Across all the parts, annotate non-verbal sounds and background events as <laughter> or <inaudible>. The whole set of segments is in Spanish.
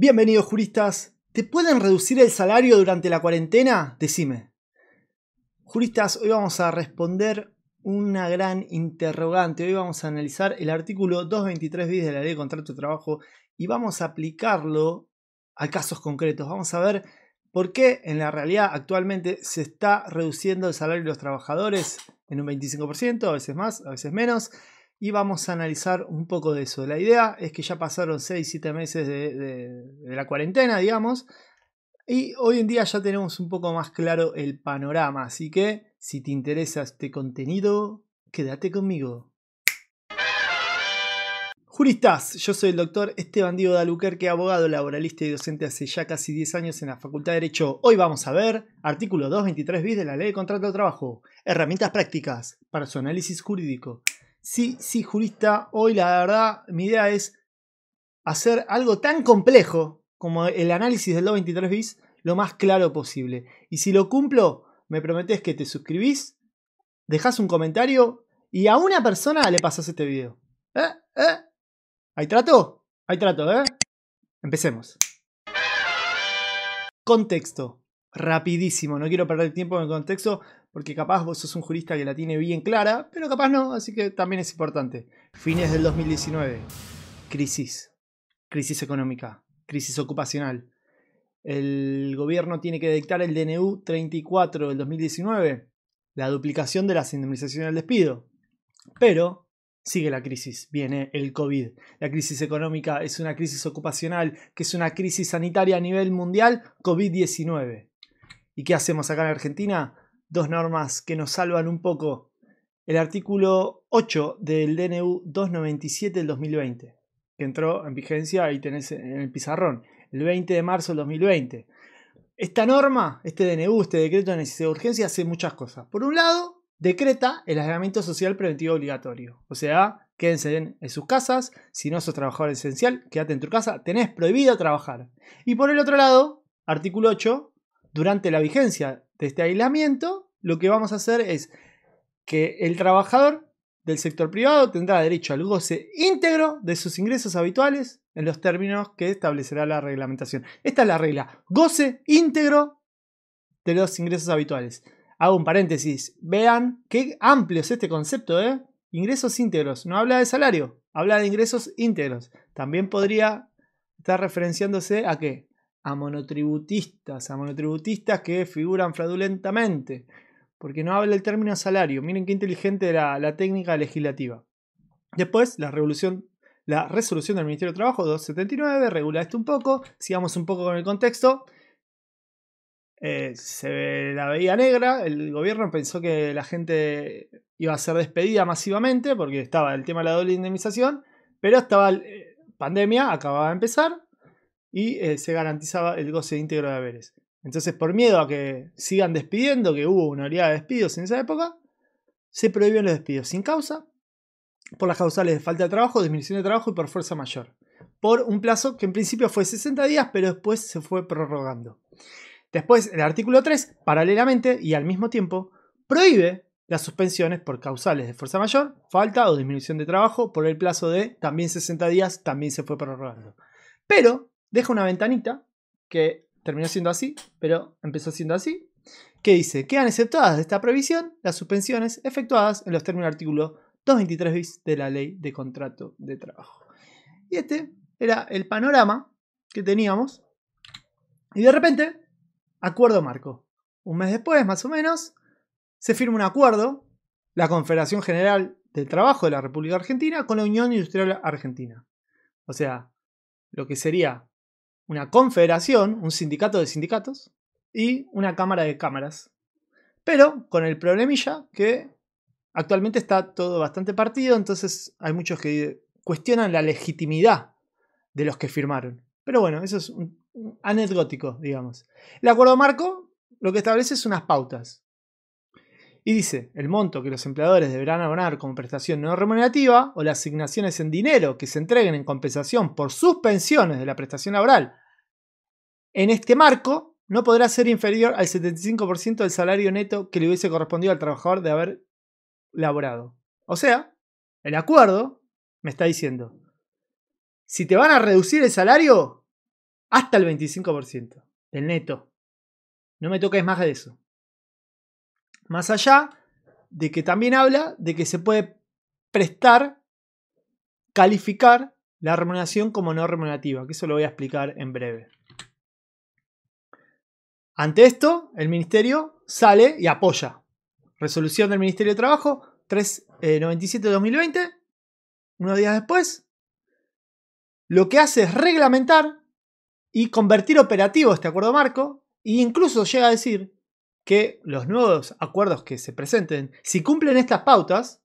Bienvenidos juristas. ¿Te pueden reducir el salario durante la cuarentena? Decime. Juristas, hoy vamos a responder una gran interrogante. Hoy vamos a analizar el artículo 223 bis de la Ley de Contrato de Trabajo y vamos a aplicarlo a casos concretos. Vamos a ver por qué en la realidad actualmente se está reduciendo el salario de los trabajadores en un 25%, a veces más, a veces menos y vamos a analizar un poco de eso. La idea es que ya pasaron 6, 7 meses de, la cuarentena, digamos, y hoy en día ya tenemos un poco más claro el panorama, así que si te interesa este contenido, quédate conmigo. Juristas, yo soy el doctor Esteban Diego que abogado, laboralista y docente hace ya casi 10 años en la Facultad de Derecho. Hoy vamos a ver artículo 223 bis de la Ley de Contrato de Trabajo, herramientas prácticas para su análisis jurídico. Sí, sí, jurista, hoy la verdad mi idea es hacer algo tan complejo como el análisis del 223 bis lo más claro posible. Y si lo cumplo, me prometes que te suscribís, dejas un comentario y a una persona le pasas este video. ¿Eh? ¿Eh? ¿Hay trato? Hay trato, ¿eh? Empecemos. Contexto. Rapidísimo, no quiero perder tiempo en el contexto porque capaz vos sos un jurista que la tiene bien clara, pero capaz no, así que también es importante. Fines del 2019, crisis, crisis económica, crisis ocupacional. El gobierno tiene que dictar el DNU 34 del 2019, la duplicación de las indemnizaciones al despido. Pero sigue la crisis, viene el COVID. La crisis económica es una crisis ocupacional, que es una crisis sanitaria a nivel mundial, COVID-19. ¿Y qué hacemos acá en Argentina? dos normas que nos salvan un poco. El artículo 8 del DNU 297 del 2020, que entró en vigencia, ahí tenés en el pizarrón, el 20 de marzo del 2020. Esta norma, este DNU, este decreto de necesidad de urgencia hace muchas cosas. Por un lado, decreta el aislamiento social preventivo obligatorio. O sea, quédense en, en sus casas, si no sos trabajador esencial, quédate en tu casa, tenés prohibido trabajar. Y por el otro lado, artículo 8, durante la vigencia de este aislamiento, lo que vamos a hacer es que el trabajador del sector privado tendrá derecho al goce íntegro de sus ingresos habituales en los términos que establecerá la reglamentación. Esta es la regla, goce íntegro de los ingresos habituales. Hago un paréntesis, vean qué amplio es este concepto, ¿eh? Ingresos íntegros, no habla de salario, habla de ingresos íntegros. También podría estar referenciándose a qué? a monotributistas, a monotributistas que figuran fraudulentamente, porque no habla el término salario. Miren qué inteligente era la técnica legislativa. Después, la, revolución, la resolución del Ministerio de Trabajo 279 regula esto un poco, sigamos un poco con el contexto. Eh, se se la veía negra, el gobierno pensó que la gente iba a ser despedida masivamente porque estaba el tema de la doble indemnización, pero estaba la eh, pandemia, acababa de empezar, y eh, se garantizaba el goce íntegro de haberes. Entonces, por miedo a que sigan despidiendo, que hubo una oleada de despidos en esa época, se prohibieron los despidos sin causa, por las causales de falta de trabajo, disminución de trabajo y por fuerza mayor, por un plazo que en principio fue 60 días, pero después se fue prorrogando. Después, el artículo 3, paralelamente y al mismo tiempo, prohíbe las suspensiones por causales de fuerza mayor, falta o disminución de trabajo por el plazo de también 60 días, también se fue prorrogando. Pero deja una ventanita que terminó siendo así, pero empezó siendo así, que dice, quedan exceptuadas de esta previsión las suspensiones efectuadas en los términos del artículo 223 bis de la ley de contrato de trabajo. Y este era el panorama que teníamos. Y de repente, acuerdo marco. Un mes después, más o menos, se firma un acuerdo, la Confederación General del Trabajo de la República Argentina con la Unión Industrial Argentina. O sea, lo que sería una confederación, un sindicato de sindicatos y una cámara de cámaras. Pero con el problemilla que actualmente está todo bastante partido, entonces hay muchos que cuestionan la legitimidad de los que firmaron. Pero bueno, eso es un, anecdótico, digamos. El acuerdo marco lo que establece es unas pautas. Y dice, el monto que los empleadores deberán abonar como prestación no remunerativa o las asignaciones en dinero que se entreguen en compensación por suspensiones de la prestación laboral en este marco no podrá ser inferior al 75% del salario neto que le hubiese correspondido al trabajador de haber laborado. O sea, el acuerdo me está diciendo, si te van a reducir el salario, hasta el 25% del neto. No me toques más de eso. Más allá de que también habla de que se puede prestar, calificar la remuneración como no remunerativa, que eso lo voy a explicar en breve. Ante esto, el Ministerio sale y apoya. Resolución del Ministerio de Trabajo 397 de 2020, unos días después, lo que hace es reglamentar y convertir operativo este acuerdo marco, e incluso llega a decir que los nuevos acuerdos que se presenten, si cumplen estas pautas,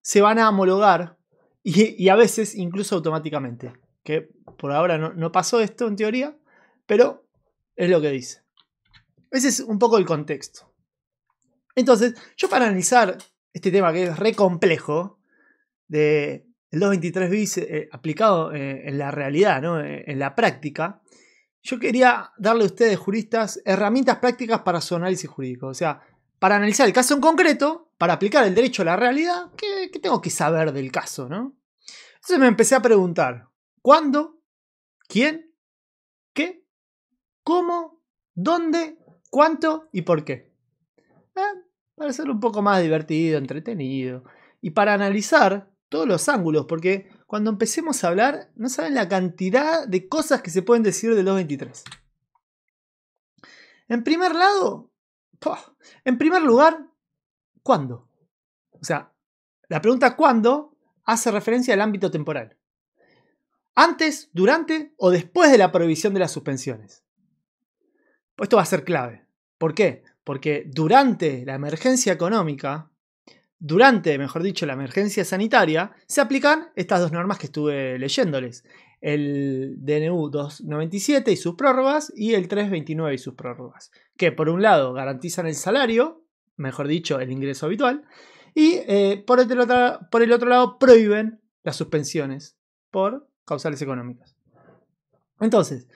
se van a homologar y, a veces incluso automáticamente. Que por ahora no, pasó esto en teoría, pero es lo que dice. Ese es un poco el contexto. Entonces, yo para analizar este tema que es re complejo, de el 223 bis eh, aplicado eh, en la realidad, ¿no? Eh, en la práctica, yo quería darle a ustedes, juristas, herramientas prácticas para su análisis jurídico. O sea, para analizar el caso en concreto, para aplicar el derecho a la realidad, ¿qué, tengo que saber del caso, no? Entonces me empecé a preguntar, ¿cuándo? ¿Quién? ¿Qué? ¿Cómo? ¿Dónde? ¿Cuánto? ¿Y por qué? Eh, para ser un poco más divertido, entretenido. Y para analizar todos los ángulos, porque cuando empecemos a hablar, no saben la cantidad de cosas que se pueden decir del 223. En primer lado, en primer lugar, ¿cuándo? O sea, la pregunta ¿cuándo? hace referencia al ámbito temporal. Antes, durante o después de la prohibición de las suspensiones. esto va a ser clave. ¿Por qué? Porque durante la emergencia económica, durante, mejor dicho, la emergencia sanitaria, se aplican estas dos normas que estuve leyéndoles. El DNU 297 y sus prórrogas y el 329 y sus prórrogas, que por un lado garantizan el salario, mejor dicho, el ingreso habitual, y eh, por, el otro, por el otro lado prohíben las suspensiones por causales económicas. Entonces,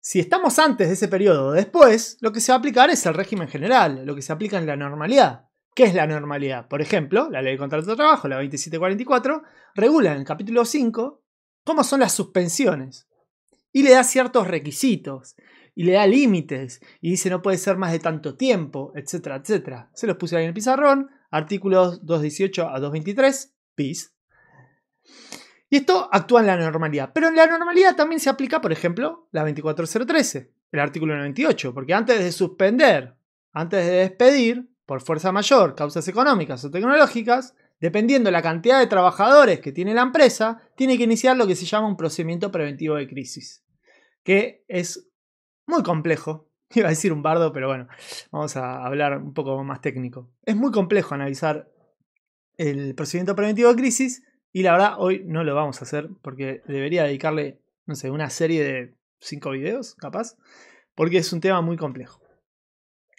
si estamos antes de ese periodo o después, lo que se va a aplicar es el régimen general, lo que se aplica en la normalidad. ¿Qué es la normalidad? Por ejemplo, la ley de contrato de trabajo, la 2744, regula en el capítulo 5 cómo son las suspensiones y le da ciertos requisitos y le da límites y dice no puede ser más de tanto tiempo, etcétera, etcétera. Se los puse ahí en el pizarrón, artículos 218 a 223, PIS. Y esto actúa en la normalidad, pero en la normalidad también se aplica, por ejemplo, la 24013, el artículo 98, porque antes de suspender, antes de despedir, por fuerza mayor, causas económicas o tecnológicas, dependiendo la cantidad de trabajadores que tiene la empresa, tiene que iniciar lo que se llama un procedimiento preventivo de crisis, que es muy complejo. <laughs> Iba a decir un bardo, pero bueno, vamos a hablar un poco más técnico. Es muy complejo analizar el procedimiento preventivo de crisis y la verdad hoy no lo vamos a hacer porque debería dedicarle, no sé, una serie de cinco videos, capaz, porque es un tema muy complejo.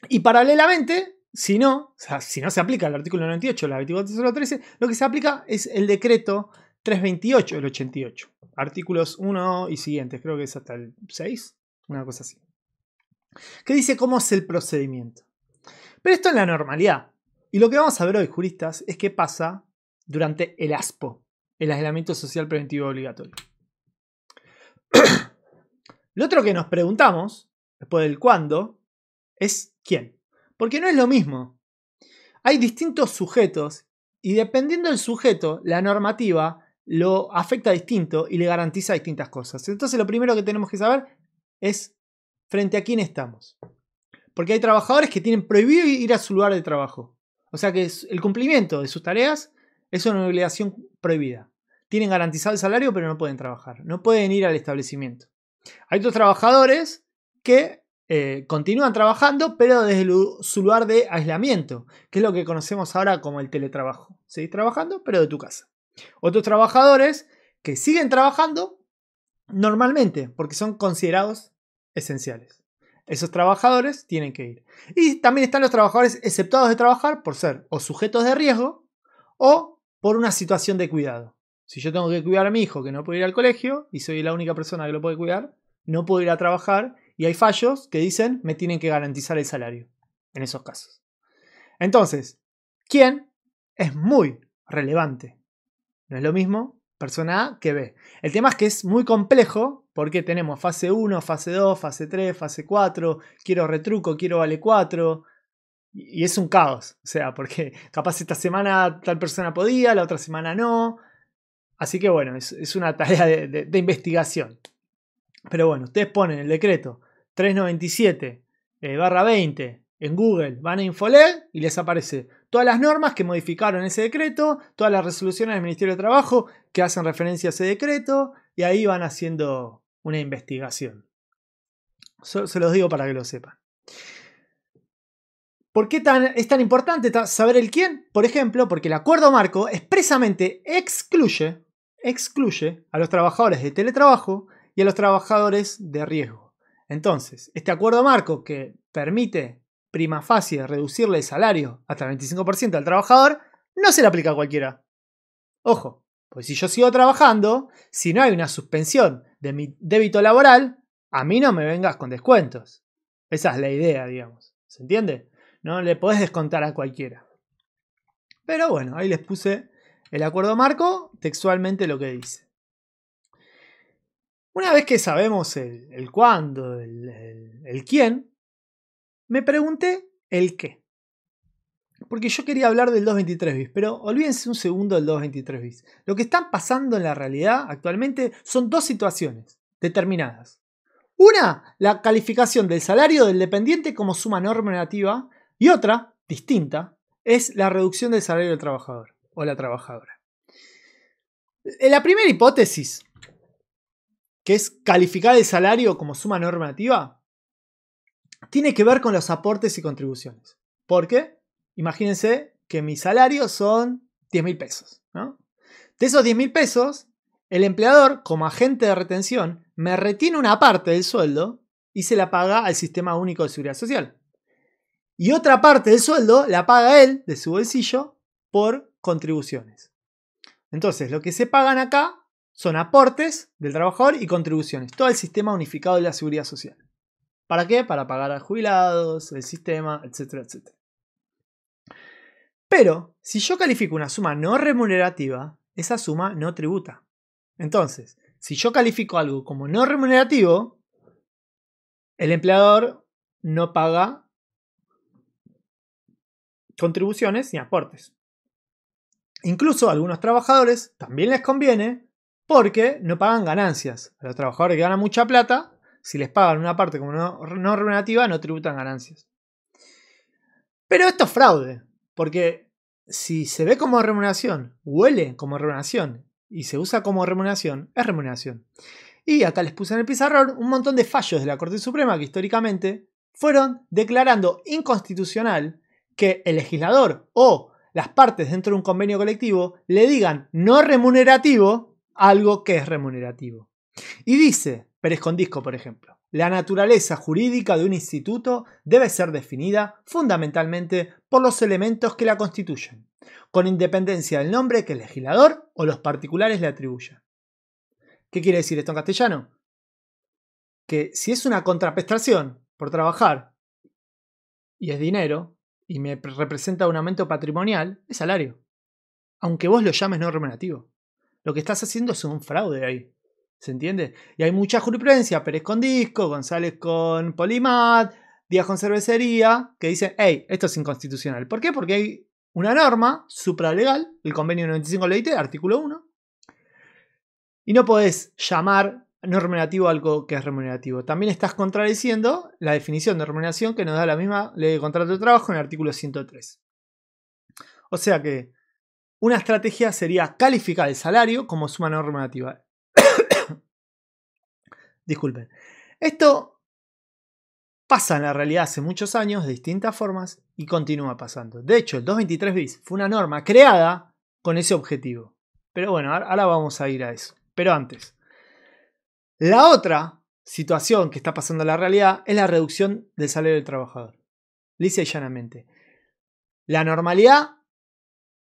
Y paralelamente si no, o sea, si no se aplica el artículo 98 la 24013, lo que se aplica es el decreto 328 del 88. Artículos 1 y siguientes, creo que es hasta el 6, una cosa así. Que dice cómo es el procedimiento. Pero esto es la normalidad. Y lo que vamos a ver hoy, juristas, es qué pasa durante el ASPO, el aislamiento social preventivo obligatorio. <clears throat> Lo otro que nos preguntamos, después del cuándo, es quién. Porque no es lo mismo. Hay distintos sujetos y dependiendo del sujeto, la normativa lo afecta distinto y le garantiza distintas cosas. Entonces lo primero que tenemos que saber es frente a quién estamos. Porque hay trabajadores que tienen prohibido ir a su lugar de trabajo. O sea que el cumplimiento de sus tareas es una obligación prohibida. Tienen garantizado el salario pero no pueden trabajar. No pueden ir al establecimiento. Hay otros trabajadores que eh, continúan trabajando, pero desde su lugar de aislamiento, que es lo que conocemos ahora como el teletrabajo. Seguís trabajando, pero de tu casa. Otros trabajadores que siguen trabajando normalmente, porque son considerados esenciales. Esos trabajadores tienen que ir. Y también están los trabajadores exceptados de trabajar por ser o sujetos de riesgo o por una situación de cuidado. Si yo tengo que cuidar a mi hijo que no puede ir al colegio y soy la única persona que lo puede cuidar, no puedo ir a trabajar y hay fallos que dicen me tienen que garantizar el salario en esos casos. Entonces, ¿quién es muy relevante? No es lo mismo persona A que B. El tema es que es muy complejo porque tenemos fase 1, fase 2, fase 3, fase 4, quiero retruco, quiero vale 4. Y es un caos, o sea, porque capaz esta semana tal persona podía, la otra semana no. Así que bueno, es, una tarea de investigación. Pero bueno, ustedes ponen el decreto 397 eh, barra 20 en Google, van a infoler y les aparece todas las normas que modificaron ese decreto, todas las resoluciones del Ministerio de Trabajo que hacen referencia a ese decreto y ahí van haciendo una investigación. se los digo para que lo sepan. ¿Por qué tan, es tan importante saber el quién? Por ejemplo, porque el acuerdo marco expresamente excluye, excluye a los trabajadores de teletrabajo y a los trabajadores de riesgo. Entonces, este acuerdo marco que permite prima facie reducirle el salario hasta el 25% al trabajador, no se le aplica a cualquiera. Ojo, pues si yo sigo trabajando, si no hay una suspensión de mi débito laboral, a mí no me vengas con descuentos. Esa es la idea, digamos. ¿Se entiende? No le podés descontar a cualquiera. Pero bueno, ahí les puse el acuerdo marco, textualmente lo que dice. Una vez que sabemos el, cuándo, el, quién, me pregunté el qué. Porque yo quería hablar del 223 bis, pero olvídense un segundo del 223 bis. Lo que están pasando en la realidad actualmente son dos situaciones determinadas. Una, la calificación del salario del dependiente como suma normativa y otra, distinta, es la reducción del salario del trabajador o la trabajadora. En La primera hipótesis que es calificar el salario como suma normativa, tiene que ver con los aportes y contribuciones. ¿Por qué? Imagínense que mi salario son 10 mil pesos. ¿no? De esos 10 mil pesos, el empleador, como agente de retención, me retiene una parte del sueldo y se la paga al Sistema Único de Seguridad Social. Y otra parte del sueldo la paga él de su bolsillo por contribuciones. Entonces, lo que se pagan acá son aportes del trabajador y contribuciones. Todo el sistema unificado de la seguridad social. ¿Para qué? Para pagar a jubilados, el sistema, etcétera, etcétera. Pero, si yo califico una suma no remunerativa, esa suma no tributa. Entonces, si yo califico algo como no remunerativo, el empleador no paga contribuciones ni aportes. Incluso a algunos trabajadores también les conviene porque no pagan ganancias. A los trabajadores que ganan mucha plata, si les pagan una parte como no, no remunerativa, no tributan ganancias. Pero esto es fraude, porque si se ve como remuneración, huele como remuneración y se usa como remuneración, es remuneración. Y acá les puse en el pizarrón un montón de fallos de la Corte Suprema que históricamente fueron declarando inconstitucional que el legislador o las partes dentro de un convenio colectivo le digan no remunerativo algo que es remunerativo. Y dice Pérez Condisco, por ejemplo, la naturaleza jurídica de un instituto debe ser definida fundamentalmente por los elementos que la constituyen, con independencia del nombre que el legislador o los particulares le atribuyan. ¿Qué quiere decir esto en castellano? Que si es una contraprestación por trabajar y es dinero y me representa un aumento patrimonial, es salario, aunque vos lo llames no remunerativo. Lo que estás haciendo es un fraude ahí. ¿Se entiende? Y hay mucha jurisprudencia, Pérez con disco, González con Polimat, Díaz con cervecería, que dicen, hey, esto es inconstitucional. ¿Por qué? Porque hay una norma supralegal, el convenio 95 ley artículo 1, y no podés llamar no remunerativo algo que es remunerativo. También estás contradiciendo la definición de remuneración que nos da la misma ley de contrato de trabajo en el artículo 103. O sea que una estrategia sería calificar el salario como suma normativa. <coughs> Disculpen. Esto pasa en la realidad hace muchos años de distintas formas y continúa pasando. De hecho, el 223 bis fue una norma creada con ese objetivo. Pero bueno, ahora vamos a ir a eso. Pero antes, la otra situación que está pasando en la realidad es la reducción del salario del trabajador. Lice llanamente. La normalidad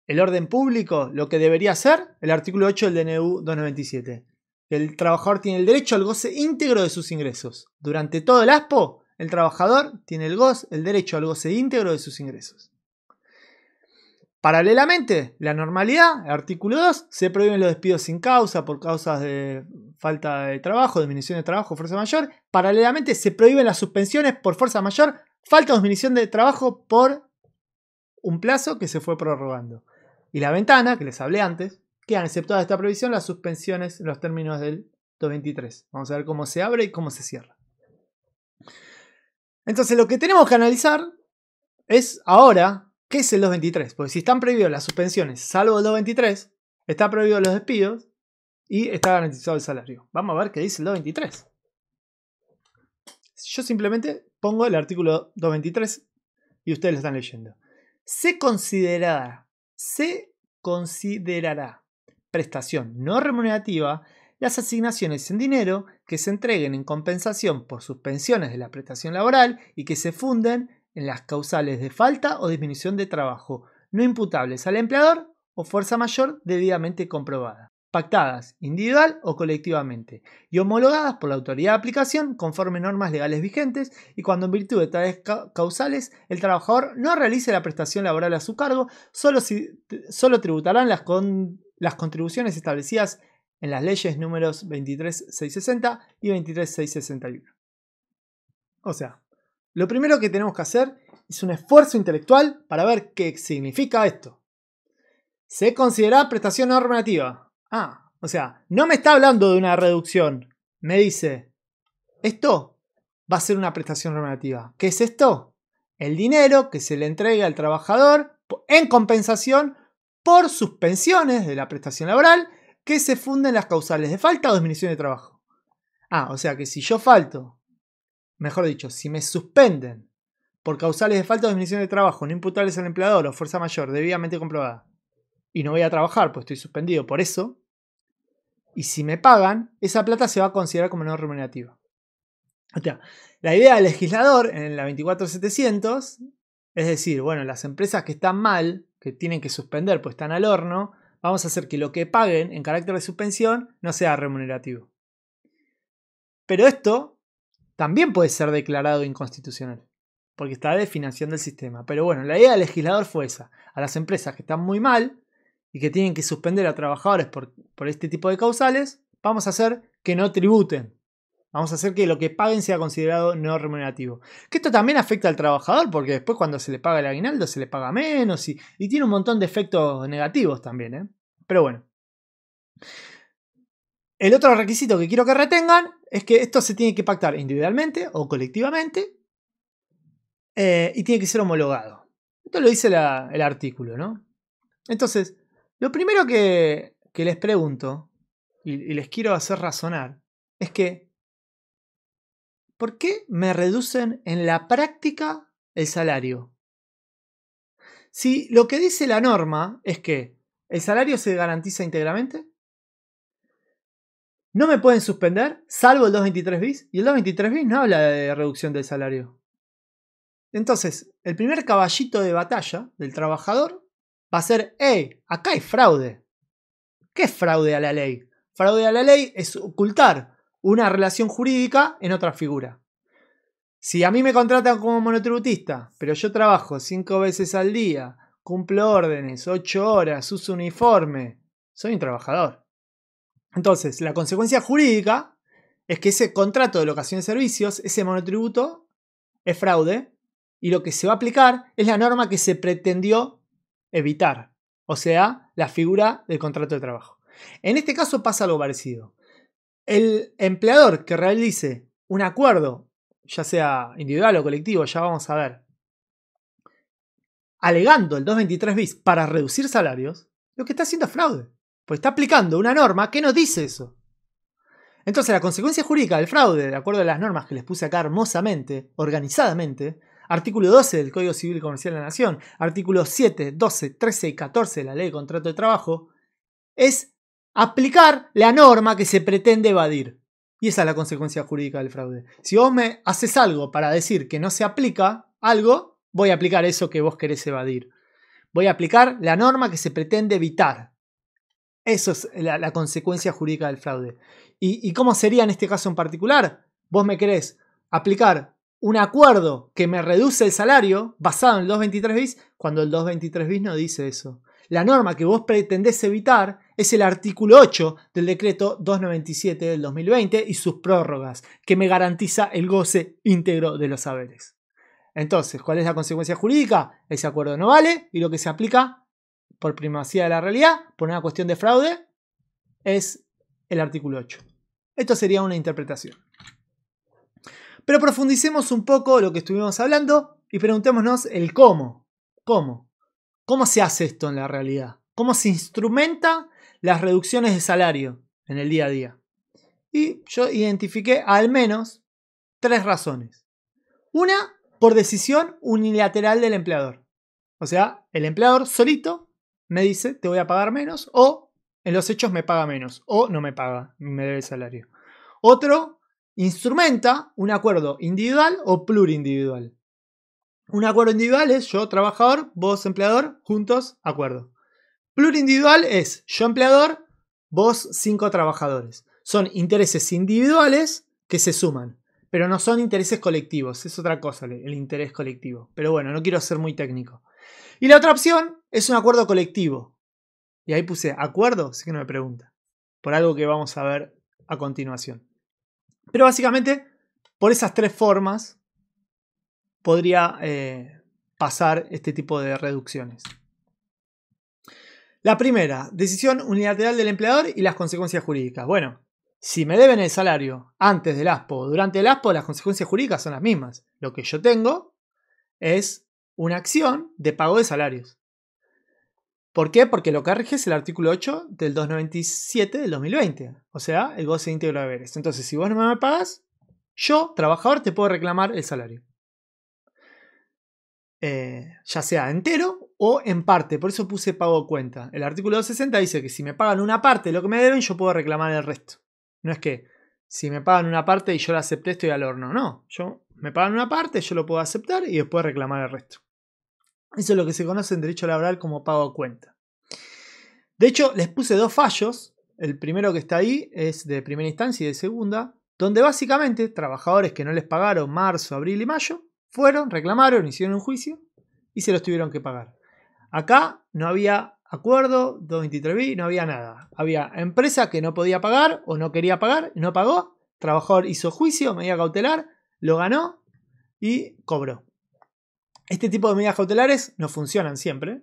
el orden público lo que debería ser el artículo 8 del DNU 297. El trabajador tiene el derecho al goce íntegro de sus ingresos. Durante todo el ASPO, el trabajador tiene el, goce, el derecho al goce íntegro de sus ingresos. Paralelamente, la normalidad, el artículo 2, se prohíben los despidos sin causa por causas de falta de trabajo, disminución de trabajo, fuerza mayor. Paralelamente, se prohíben las suspensiones por fuerza mayor, falta o disminución de trabajo por un plazo que se fue prorrogando y la ventana, que les hablé antes, quedan exceptuadas aceptado esta prohibición las suspensiones en los términos del 223. Vamos a ver cómo se abre y cómo se cierra. Entonces, lo que tenemos que analizar es ahora qué es el 223. Porque si están prohibidas las suspensiones, salvo el 223, está prohibido los despidos y está garantizado el salario. Vamos a ver qué dice el 223. Yo simplemente pongo el artículo 223 y ustedes lo están leyendo. Se considerará se considerará prestación no remunerativa las asignaciones en dinero que se entreguen en compensación por suspensiones de la prestación laboral y que se funden en las causales de falta o disminución de trabajo no imputables al empleador o fuerza mayor debidamente comprobada pactadas individual o colectivamente y homologadas por la autoridad de aplicación conforme normas legales vigentes y cuando en virtud de tales causales el trabajador no realice la prestación laboral a su cargo, solo, si, solo tributarán las, las contribuciones establecidas en las leyes números 23660 y 23661. O sea, lo primero que tenemos que hacer es un esfuerzo intelectual para ver qué significa esto. Se considera prestación normativa, Ah, o sea, no me está hablando de una reducción. Me dice, esto va a ser una prestación remunerativa. ¿Qué es esto? El dinero que se le entrega al trabajador en compensación por suspensiones de la prestación laboral que se funden las causales de falta o disminución de trabajo. Ah, o sea que si yo falto, mejor dicho, si me suspenden por causales de falta o disminución de trabajo no imputables al empleador o fuerza mayor debidamente comprobada y no voy a trabajar pues estoy suspendido por eso, y si me pagan, esa plata se va a considerar como no remunerativa. O sea, la idea del legislador en la 24700 es decir, bueno, las empresas que están mal, que tienen que suspender, pues están al horno, vamos a hacer que lo que paguen en carácter de suspensión no sea remunerativo. Pero esto también puede ser declarado inconstitucional, porque está de el sistema. Pero bueno, la idea del legislador fue esa. A las empresas que están muy mal, y que tienen que suspender a trabajadores por, este tipo de causales, vamos a hacer que no tributen. Vamos a hacer que lo que paguen sea considerado no remunerativo. Que esto también afecta al trabajador, porque después cuando se le paga el aguinaldo se le paga menos y, y tiene un montón de efectos negativos también. ¿eh? Pero bueno. El otro requisito que quiero que retengan es que esto se tiene que pactar individualmente o colectivamente eh, y tiene que ser homologado. Esto lo dice el artículo, ¿no? Entonces, lo primero que, les pregunto y, les quiero hacer razonar es que, ¿por qué me reducen en la práctica el salario? Si lo que dice la norma es que el salario se garantiza íntegramente, no me pueden suspender, salvo el 223 bis, y el 223 bis no habla de reducción del salario. Entonces, el primer caballito de batalla del trabajador va a ser, hey, acá hay fraude. ¿Qué es fraude a la ley? Fraude a la ley es ocultar una relación jurídica en otra figura. Si a mí me contratan como monotributista, pero yo trabajo cinco veces al día, cumplo órdenes, ocho horas, uso uniforme, soy un trabajador. Entonces, la consecuencia jurídica es que ese contrato de locación de servicios, ese monotributo, es fraude y lo que se va a aplicar es la norma que se pretendió evitar, o sea, la figura del contrato de trabajo. En este caso pasa algo parecido. El empleador que realice un acuerdo, ya sea individual o colectivo, ya vamos a ver, alegando el 223 bis para reducir salarios, lo que está haciendo es fraude, pues está aplicando una norma que no dice eso. Entonces la consecuencia jurídica del fraude, de acuerdo a las normas que les puse acá hermosamente, organizadamente, Artículo 12 del Código Civil Comercial de la Nación, Artículos 7, 12, 13 y 14 de la Ley de Contrato de Trabajo, es aplicar la norma que se pretende evadir. Y esa es la consecuencia jurídica del fraude. Si vos me haces algo para decir que no se aplica algo, voy a aplicar eso que vos querés evadir. Voy a aplicar la norma que se pretende evitar. Eso es la, consecuencia jurídica del fraude. ¿Y cómo sería en este caso en particular? Vos me querés aplicar un acuerdo que me reduce el salario basado en el 223 bis, cuando el 223 bis no dice eso. La norma que vos pretendés evitar es el artículo 8 del decreto 297 del 2020 y sus prórrogas, que me garantiza el goce íntegro de los saberes. Entonces, ¿cuál es la consecuencia jurídica? Ese acuerdo no vale y lo que se aplica por primacía de la realidad, por una cuestión de fraude, es el artículo 8. Esto sería una interpretación. Pero profundicemos un poco lo que estuvimos hablando y preguntémonos el cómo. ¿Cómo? ¿Cómo se hace esto en la realidad? ¿Cómo se instrumenta las reducciones de salario en el día a día? Y yo identifiqué al menos tres razones. Una, por decisión unilateral del empleador. O sea, el empleador solito me dice, te voy a pagar menos, o en los hechos me paga menos, o no me paga, me debe el salario. Otro, instrumenta un acuerdo individual o plurindividual. Un acuerdo individual es yo trabajador, vos empleador, juntos acuerdo. Plurindividual es yo empleador, vos cinco trabajadores. Son intereses individuales que se suman, pero no son intereses colectivos, es otra cosa el interés colectivo. Pero bueno, no quiero ser muy técnico. Y la otra opción es un acuerdo colectivo. Y ahí puse acuerdo, así que no me pregunta. Por algo que vamos a ver a continuación. Pero básicamente, por esas tres formas podría eh, pasar este tipo de reducciones. La primera, decisión unilateral del empleador y las consecuencias jurídicas. Bueno, si me deben el salario antes del ASPO o durante el ASPO, las consecuencias jurídicas son las mismas. Lo que yo tengo es una acción de pago de salarios. ¿Por qué? Porque lo que rige es el artículo 8 del 297 del 2020, o sea, el goce íntegro de deberes. Entonces, si vos no me pagas, yo, trabajador, te puedo reclamar el salario. Eh, ya sea entero o en parte, por eso puse pago cuenta. El artículo 260 dice que si me pagan una parte de lo que me deben, yo puedo reclamar el resto. No es que si me pagan una parte y yo la acepté, estoy al horno. No, yo me pagan una parte, yo lo puedo aceptar y después reclamar el resto. Eso es lo que se conoce en derecho laboral como pago a cuenta. De hecho, les puse dos fallos. El primero que está ahí es de primera instancia y de segunda, donde básicamente trabajadores que no les pagaron marzo, abril y mayo, fueron, reclamaron, hicieron un juicio y se los tuvieron que pagar. Acá no había acuerdo, 223B, no había nada. Había empresa que no podía pagar o no quería pagar, no pagó, trabajador hizo juicio, medida cautelar, lo ganó y cobró. Este tipo de medidas cautelares no funcionan siempre,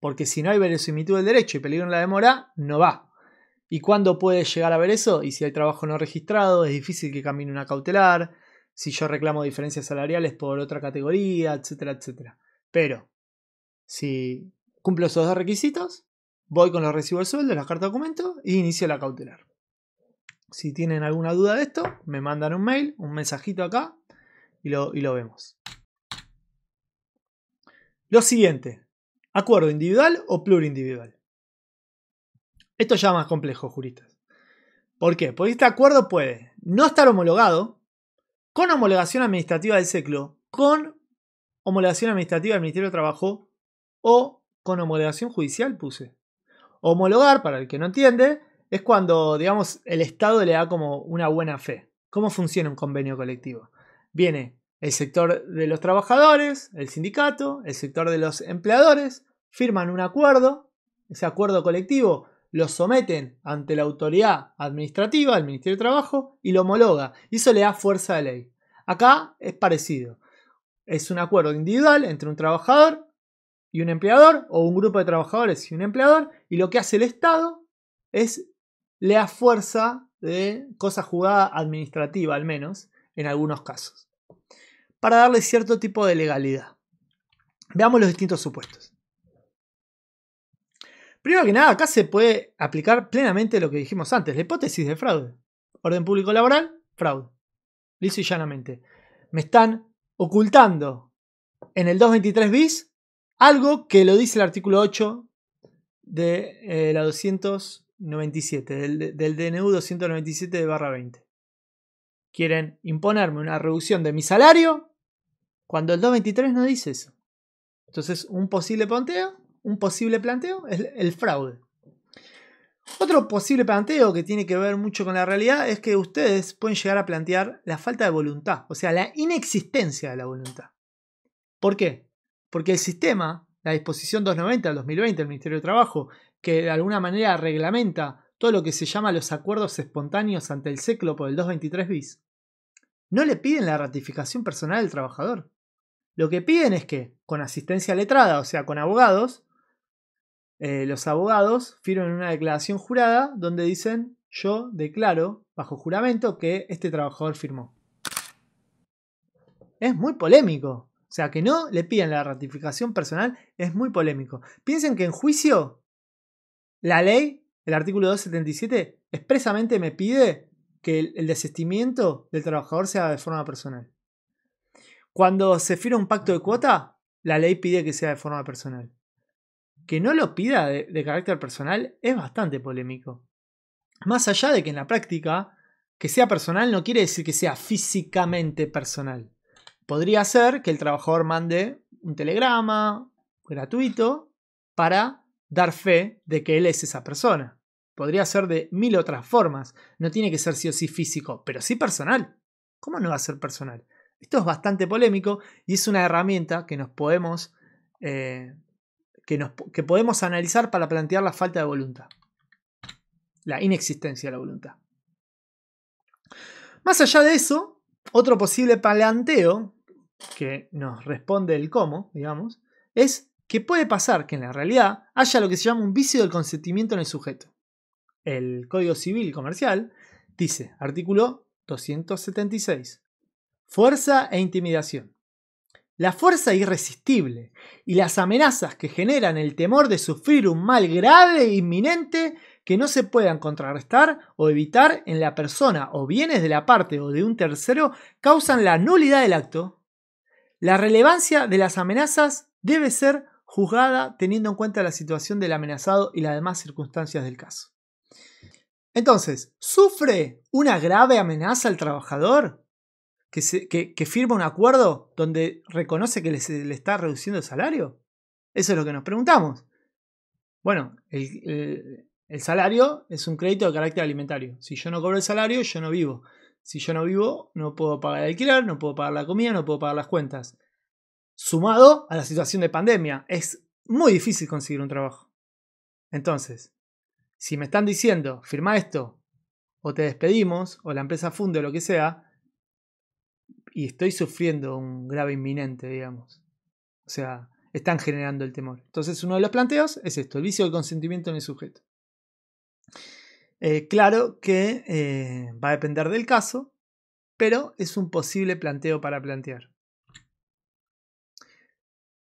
porque si no hay verosimilitud del derecho y peligro en la demora, no va. ¿Y cuándo puede llegar a haber eso? Y si hay trabajo no registrado, es difícil que camine una cautelar, si yo reclamo diferencias salariales por otra categoría, etcétera, etcétera. Pero, si cumplo esos dos requisitos, voy con los recibos de sueldo, las cartas de documento y inicio la cautelar. Si tienen alguna duda de esto, me mandan un mail, un mensajito acá y lo, y lo vemos. Lo siguiente, acuerdo individual o plurindividual. Esto ya es más complejo, juristas. ¿Por qué? Porque este acuerdo puede no estar homologado, con homologación administrativa del seclo. con homologación administrativa del Ministerio de Trabajo o con homologación judicial, puse. Homologar, para el que no entiende, es cuando, digamos, el Estado le da como una buena fe. ¿Cómo funciona un convenio colectivo? Viene el sector de los trabajadores, el sindicato, el sector de los empleadores firman un acuerdo, ese acuerdo colectivo lo someten ante la autoridad administrativa, el Ministerio de Trabajo, y lo homologa. Y eso le da fuerza de ley. Acá es parecido. Es un acuerdo individual entre un trabajador y un empleador, o un grupo de trabajadores y un empleador, y lo que hace el Estado es le da fuerza de cosa jugada administrativa, al menos, en algunos casos para darle cierto tipo de legalidad. Veamos los distintos supuestos. Primero que nada, acá se puede aplicar plenamente lo que dijimos antes, la hipótesis de fraude. Orden público laboral, fraude. Liso y llanamente. Me están ocultando en el 223 bis algo que lo dice el artículo 8 de eh, la 297, del, del DNU 297 de barra 20. Quieren imponerme una reducción de mi salario cuando el 2.23 no dice eso. Entonces, un posible planteo, un posible planteo es el fraude. Otro posible planteo que tiene que ver mucho con la realidad es que ustedes pueden llegar a plantear la falta de voluntad, o sea, la inexistencia de la voluntad. ¿Por qué? Porque el sistema, la disposición 290 del 2020 del Ministerio de Trabajo, que de alguna manera reglamenta todo lo que se llama los acuerdos espontáneos ante el por el 223 bis, no le piden la ratificación personal del trabajador. Lo que piden es que, con asistencia letrada, o sea, con abogados, eh, los abogados firmen una declaración jurada donde dicen yo declaro bajo juramento que este trabajador firmó. Es muy polémico. O sea, que no le piden la ratificación personal es muy polémico. Piensen que en juicio, la ley, el artículo 277, expresamente me pide que el, el desistimiento del trabajador sea de forma personal. Cuando se firma un pacto de cuota, la ley pide que sea de forma personal. Que no lo pida de, carácter personal es bastante polémico. Más allá de que en la práctica, que sea personal no quiere decir que sea físicamente personal. Podría ser que el trabajador mande un telegrama gratuito para dar fe de que él es esa persona. Podría ser de mil otras formas. No tiene que ser sí o sí físico, pero sí personal. ¿Cómo no va a ser personal? Esto es bastante polémico y es una herramienta que nos podemos, eh, que, nos, podemos analizar para plantear la falta de voluntad, la inexistencia de la voluntad. Más allá de eso, otro posible planteo que nos responde el cómo, digamos, es que puede pasar que en la realidad haya lo que se llama un vicio del consentimiento en el sujeto. El Código Civil Comercial dice, artículo 276, Fuerza e intimidación. La fuerza irresistible y las amenazas que generan el temor de sufrir un mal grave e inminente que no se puedan contrarrestar o evitar en la persona o bienes de la parte o de un tercero causan la nulidad del acto. La relevancia de las amenazas debe ser juzgada teniendo en cuenta la situación del amenazado y las demás circunstancias del caso. Entonces, ¿sufre una grave amenaza el trabajador? que, firma un acuerdo donde reconoce que le, está reduciendo el salario? Eso es lo que nos preguntamos. Bueno, el, el salario es un crédito de carácter alimentario. Si yo no cobro el salario, yo no vivo. Si yo no vivo, no puedo pagar el alquiler, no puedo pagar la comida, no puedo pagar las cuentas. Sumado a la situación de pandemia, es muy difícil conseguir un trabajo. Entonces, si me están diciendo, firma esto, o te despedimos, o la empresa funde o lo que sea, y estoy sufriendo un grave inminente, digamos. O sea, están generando el temor. Entonces, uno de los planteos es esto, el vicio del consentimiento en el sujeto. Eh, claro que eh, va a depender del caso, pero es un posible planteo para plantear.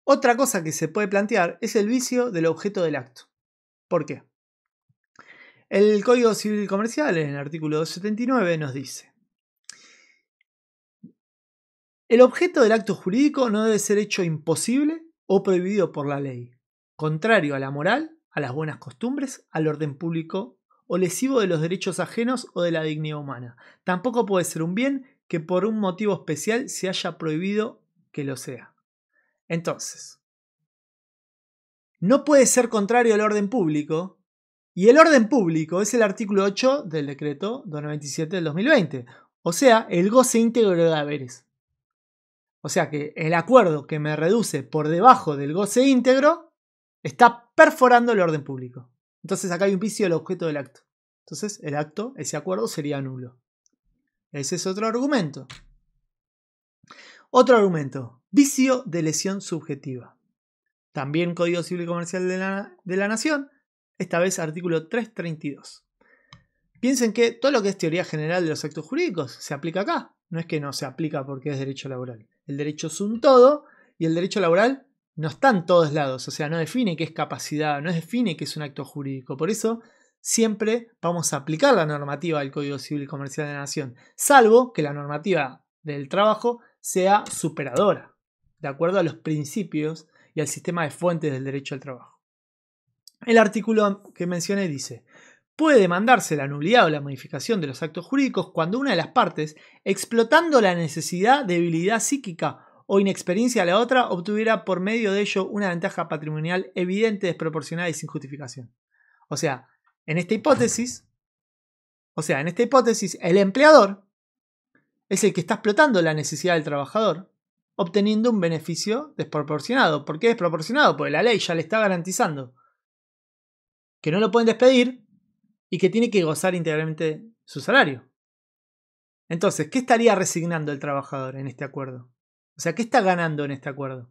Otra cosa que se puede plantear es el vicio del objeto del acto. ¿Por qué? El Código Civil Comercial, en el artículo 279, nos dice, el objeto del acto jurídico no debe ser hecho imposible o prohibido por la ley, contrario a la moral, a las buenas costumbres, al orden público o lesivo de los derechos ajenos o de la dignidad humana. Tampoco puede ser un bien que por un motivo especial se haya prohibido que lo sea. Entonces, no puede ser contrario al orden público, y el orden público es el artículo 8 del decreto 297 del 2020, o sea, el goce íntegro de haberes. O sea que el acuerdo que me reduce por debajo del goce íntegro está perforando el orden público. Entonces acá hay un vicio del objeto del acto. Entonces el acto, ese acuerdo sería nulo. Ese es otro argumento. Otro argumento, vicio de lesión subjetiva. También Código Civil y Comercial de la, de la Nación, esta vez artículo 332. Piensen que todo lo que es teoría general de los actos jurídicos se aplica acá, no es que no se aplica porque es derecho laboral el derecho es un todo y el derecho laboral no está en todos lados, o sea, no define qué es capacidad, no define qué es un acto jurídico. Por eso siempre vamos a aplicar la normativa del Código Civil y Comercial de la Nación, salvo que la normativa del trabajo sea superadora, de acuerdo a los principios y al sistema de fuentes del derecho al trabajo. El artículo que mencioné dice, puede demandarse la nulidad o la modificación de los actos jurídicos cuando una de las partes, explotando la necesidad, debilidad psíquica o inexperiencia de la otra, obtuviera por medio de ello una ventaja patrimonial evidente, desproporcionada y sin justificación. O sea, en esta hipótesis, o sea, en esta hipótesis, el empleador es el que está explotando la necesidad del trabajador, obteniendo un beneficio desproporcionado. ¿Por qué desproporcionado? Porque la ley ya le está garantizando que no lo pueden despedir y que tiene que gozar íntegramente su salario. Entonces, ¿qué estaría resignando el trabajador en este acuerdo? O sea, ¿qué está ganando en este acuerdo?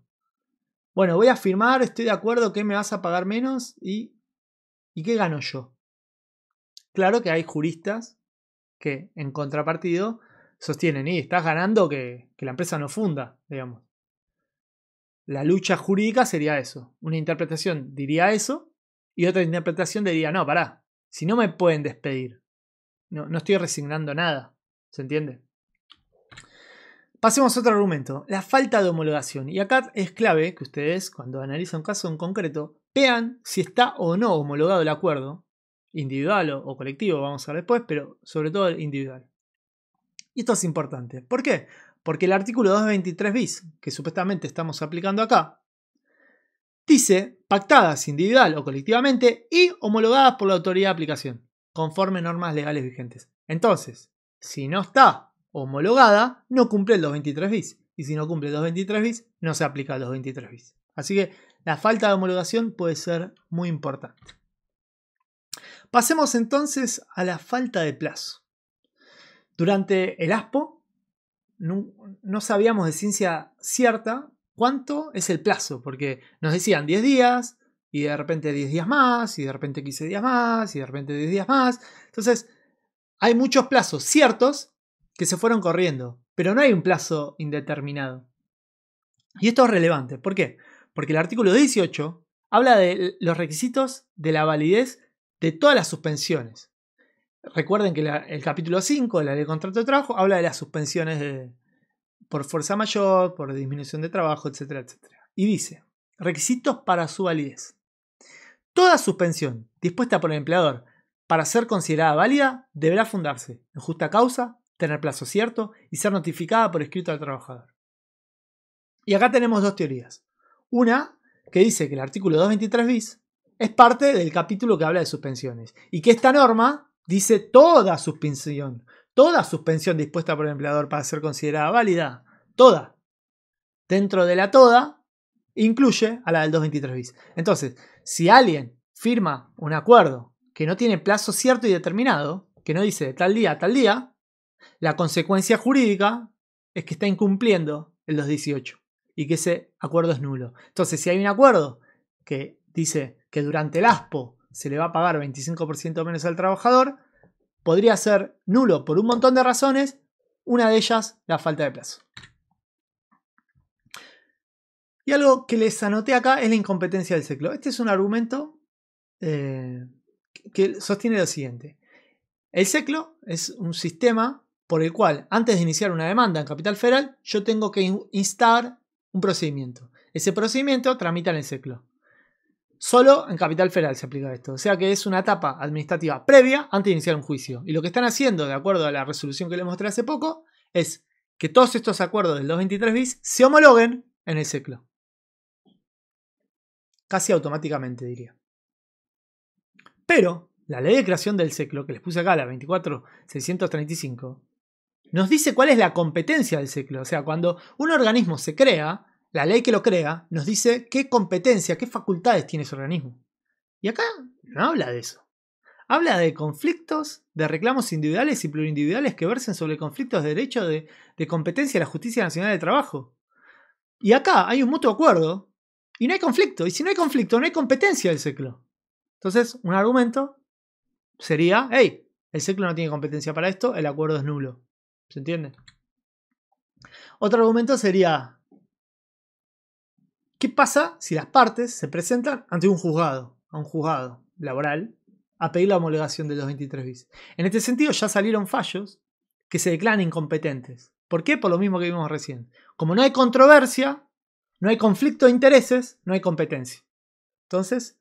Bueno, voy a firmar, estoy de acuerdo que me vas a pagar menos y ¿y qué gano yo? Claro que hay juristas que en contrapartido sostienen, y estás ganando que, que la empresa no funda, digamos. La lucha jurídica sería eso. Una interpretación diría eso y otra interpretación diría, no, pará, si no me pueden despedir, no, no estoy resignando nada. ¿Se entiende? Pasemos a otro argumento, la falta de homologación. Y acá es clave que ustedes, cuando analizan un caso en concreto, vean si está o no homologado el acuerdo, individual o, colectivo, vamos a ver después, pero sobre todo el individual. Y esto es importante. ¿Por qué? Porque el artículo 223 bis, que supuestamente estamos aplicando acá, dice pactadas individual o colectivamente y homologadas por la autoridad de aplicación, conforme normas legales vigentes. Entonces, si no está homologada, no cumple el 223 bis. Y si no cumple el 223 bis, no se aplica el 223 bis. Así que la falta de homologación puede ser muy importante. Pasemos entonces a la falta de plazo. Durante el ASPO no, no sabíamos de ciencia cierta cuánto es el plazo, porque nos decían 10 días y de repente 10 días más y de repente 15 días más y de repente 10 días más. Entonces, hay muchos plazos ciertos que se fueron corriendo, pero no hay un plazo indeterminado. Y esto es relevante, ¿por qué? Porque el artículo 18 habla de los requisitos de la validez de todas las suspensiones. Recuerden que el capítulo 5 de la ley de contrato de trabajo habla de las suspensiones de, por fuerza mayor, por disminución de trabajo, etcétera, etcétera. Y dice, requisitos para su validez. Toda suspensión dispuesta por el empleador para ser considerada válida deberá fundarse en justa causa, tener plazo cierto y ser notificada por escrito al trabajador. Y acá tenemos dos teorías. Una que dice que el artículo 223 bis es parte del capítulo que habla de suspensiones y que esta norma dice toda suspensión, toda suspensión dispuesta por el empleador para ser considerada válida, toda, dentro de la toda, incluye a la del 223 bis. Entonces, si alguien firma un acuerdo que no tiene plazo cierto y determinado, que no dice de tal día a tal día, la consecuencia jurídica es que está incumpliendo el 218 y que ese acuerdo es nulo. Entonces, si hay un acuerdo que dice que durante el ASPO se le va a pagar 25% menos al trabajador, podría ser nulo por un montón de razones, una de ellas la falta de plazo. Y algo que les anoté acá es la incompetencia del CECLO. Este es un argumento eh, que sostiene lo siguiente. El CECLO es un sistema por el cual antes de iniciar una demanda en Capital Federal yo tengo que instar un procedimiento. Ese procedimiento tramita en el CECLO. Solo en Capital Federal se aplica esto. O sea que es una etapa administrativa previa antes de iniciar un juicio. Y lo que están haciendo, de acuerdo a la resolución que les mostré hace poco, es que todos estos acuerdos del 223 bis se homologuen en el seclo. Casi automáticamente, diría. Pero la ley de creación del seclo, que les puse acá, la 24635, nos dice cuál es la competencia del seclo. O sea, cuando un organismo se crea, la ley que lo crea nos dice qué competencia, qué facultades tiene ese organismo. Y acá no habla de eso. Habla de conflictos, de reclamos individuales y plurindividuales que versen sobre conflictos de derecho de, competencia de la Justicia Nacional de Trabajo. Y acá hay un mutuo acuerdo y no hay conflicto. Y si no hay conflicto, no hay competencia del ciclo. Entonces, un argumento sería, hey, el ciclo no tiene competencia para esto, el acuerdo es nulo. ¿Se entiende? Otro argumento sería, ¿Qué pasa si las partes se presentan ante un juzgado, a un juzgado laboral, a pedir la homologación de los 23 bis? En este sentido ya salieron fallos que se declaran incompetentes. ¿Por qué? Por lo mismo que vimos recién. Como no hay controversia, no hay conflicto de intereses, no hay competencia. Entonces,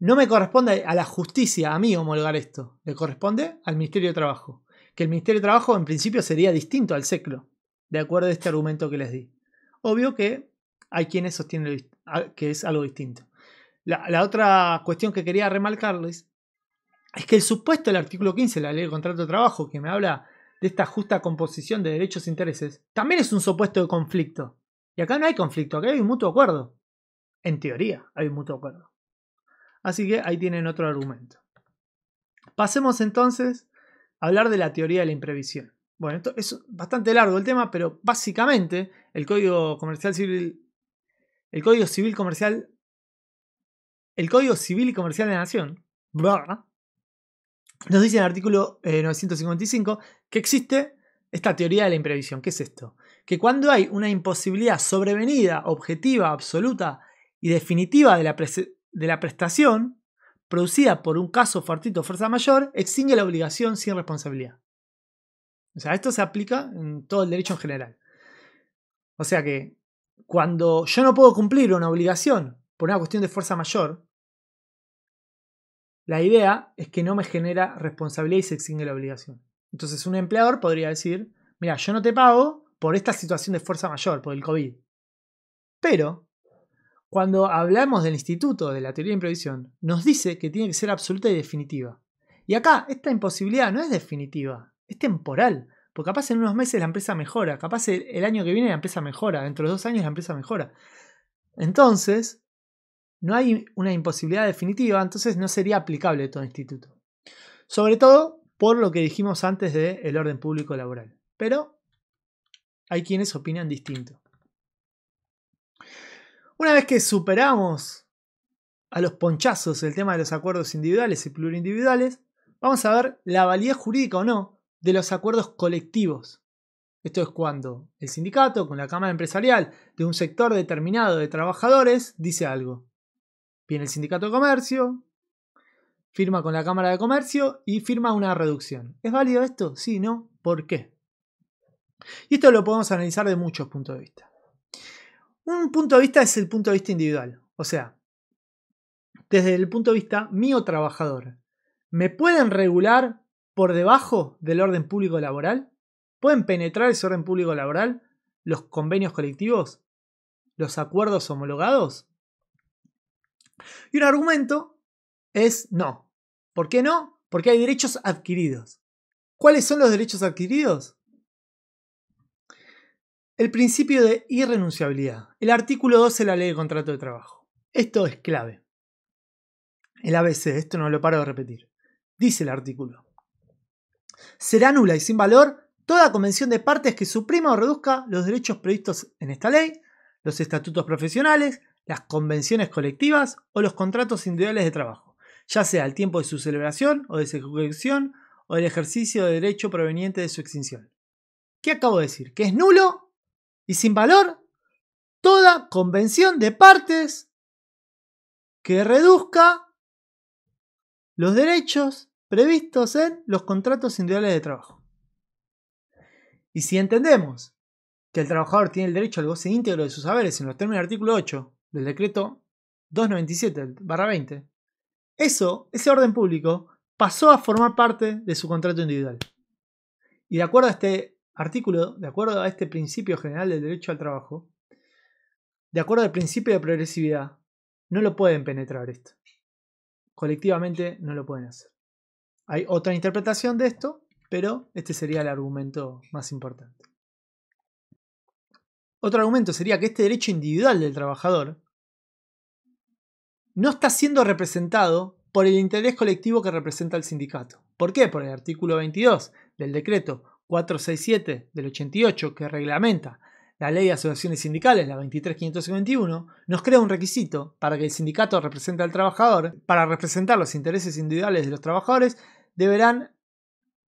no me corresponde a la justicia, a mí, homologar esto. Le corresponde al Ministerio de Trabajo. Que el Ministerio de Trabajo en principio sería distinto al SECLO, de acuerdo a este argumento que les di. Obvio que hay quienes sostienen ah, que es algo distinto. La, otra cuestión que quería remarcarles es que el supuesto del artículo 15 de la ley del contrato de trabajo, que me habla de esta justa composición de derechos e intereses, también es un supuesto de conflicto. Y acá no hay conflicto, acá hay un mutuo acuerdo. En teoría, hay un mutuo acuerdo. Así que ahí tienen otro argumento. Pasemos entonces a hablar de la teoría de la imprevisión. Bueno, esto es bastante largo el tema, pero básicamente el Código Comercial Civil el Código Civil Comercial. El Código Civil y Comercial de la Nación. nos dice en el artículo 955 eh, que existe esta teoría de la imprevisión. ¿Qué es esto? Que cuando hay una imposibilidad sobrevenida, objetiva, absoluta y definitiva de la, de la prestación, producida por un caso fortuito o fuerza mayor, extingue la obligación sin responsabilidad. O sea, esto se aplica en todo el derecho en general. O sea que cuando yo no puedo cumplir una obligación por una cuestión de fuerza mayor, la idea es que no me genera responsabilidad y se extingue la obligación. Entonces un empleador podría decir, mira, yo no te pago por esta situación de fuerza mayor, por el COVID. Pero, cuando hablamos del instituto de la teoría de imprevisión, nos dice que tiene que ser absoluta y definitiva. Y acá, esta imposibilidad no es definitiva, es temporal. Porque capaz en unos meses la empresa mejora, capaz el, año que viene la empresa mejora, dentro de dos años la empresa mejora. Entonces, no hay una imposibilidad definitiva, entonces no sería aplicable todo instituto. Sobre todo por lo que dijimos antes del orden público laboral. Pero hay quienes opinan distinto. Una vez que superamos a los ponchazos el tema de los acuerdos individuales y plurindividuales, vamos a ver la validez jurídica o no de los acuerdos colectivos. Esto es cuando el sindicato con la Cámara Empresarial de un sector determinado de trabajadores dice algo. Viene el sindicato de comercio, firma con la Cámara de Comercio y firma una reducción. ¿Es válido esto? Sí, no. ¿Por qué? Y esto lo podemos analizar de muchos puntos de vista. Un punto de vista es el punto de vista individual. O sea, desde el punto de vista mío trabajador. ¿Me pueden regular por debajo del orden público laboral? ¿Pueden penetrar ese orden público laboral los convenios colectivos? ¿Los acuerdos homologados? Y un argumento es no. ¿Por qué no? Porque hay derechos adquiridos. ¿Cuáles son los derechos adquiridos? El principio de irrenunciabilidad. El artículo 12 de la ley de contrato de trabajo. Esto es clave. El ABC, esto no lo paro de repetir. Dice el artículo. Será nula y sin valor toda convención de partes que suprima o reduzca los derechos previstos en esta ley, los estatutos profesionales, las convenciones colectivas o los contratos individuales de trabajo, ya sea al tiempo de su celebración o de su ejecución o el ejercicio de derecho proveniente de su extinción. ¿Qué acabo de decir? Que es nulo y sin valor toda convención de partes que reduzca los derechos previstos en los contratos individuales de trabajo. Y si entendemos que el trabajador tiene el derecho al goce íntegro de sus saberes en los términos del artículo 8 del decreto 297-20, eso, ese orden público, pasó a formar parte de su contrato individual. Y de acuerdo a este artículo, de acuerdo a este principio general del derecho al trabajo, de acuerdo al principio de progresividad, no lo pueden penetrar esto. Colectivamente no lo pueden hacer. Hay otra interpretación de esto, pero este sería el argumento más importante. Otro argumento sería que este derecho individual del trabajador no está siendo representado por el interés colectivo que representa el sindicato. ¿Por qué? Por el artículo 22 del decreto 467 del 88 que reglamenta la ley de asociaciones sindicales, la 23521, nos crea un requisito para que el sindicato represente al trabajador. Para representar los intereses individuales de los trabajadores, deberán,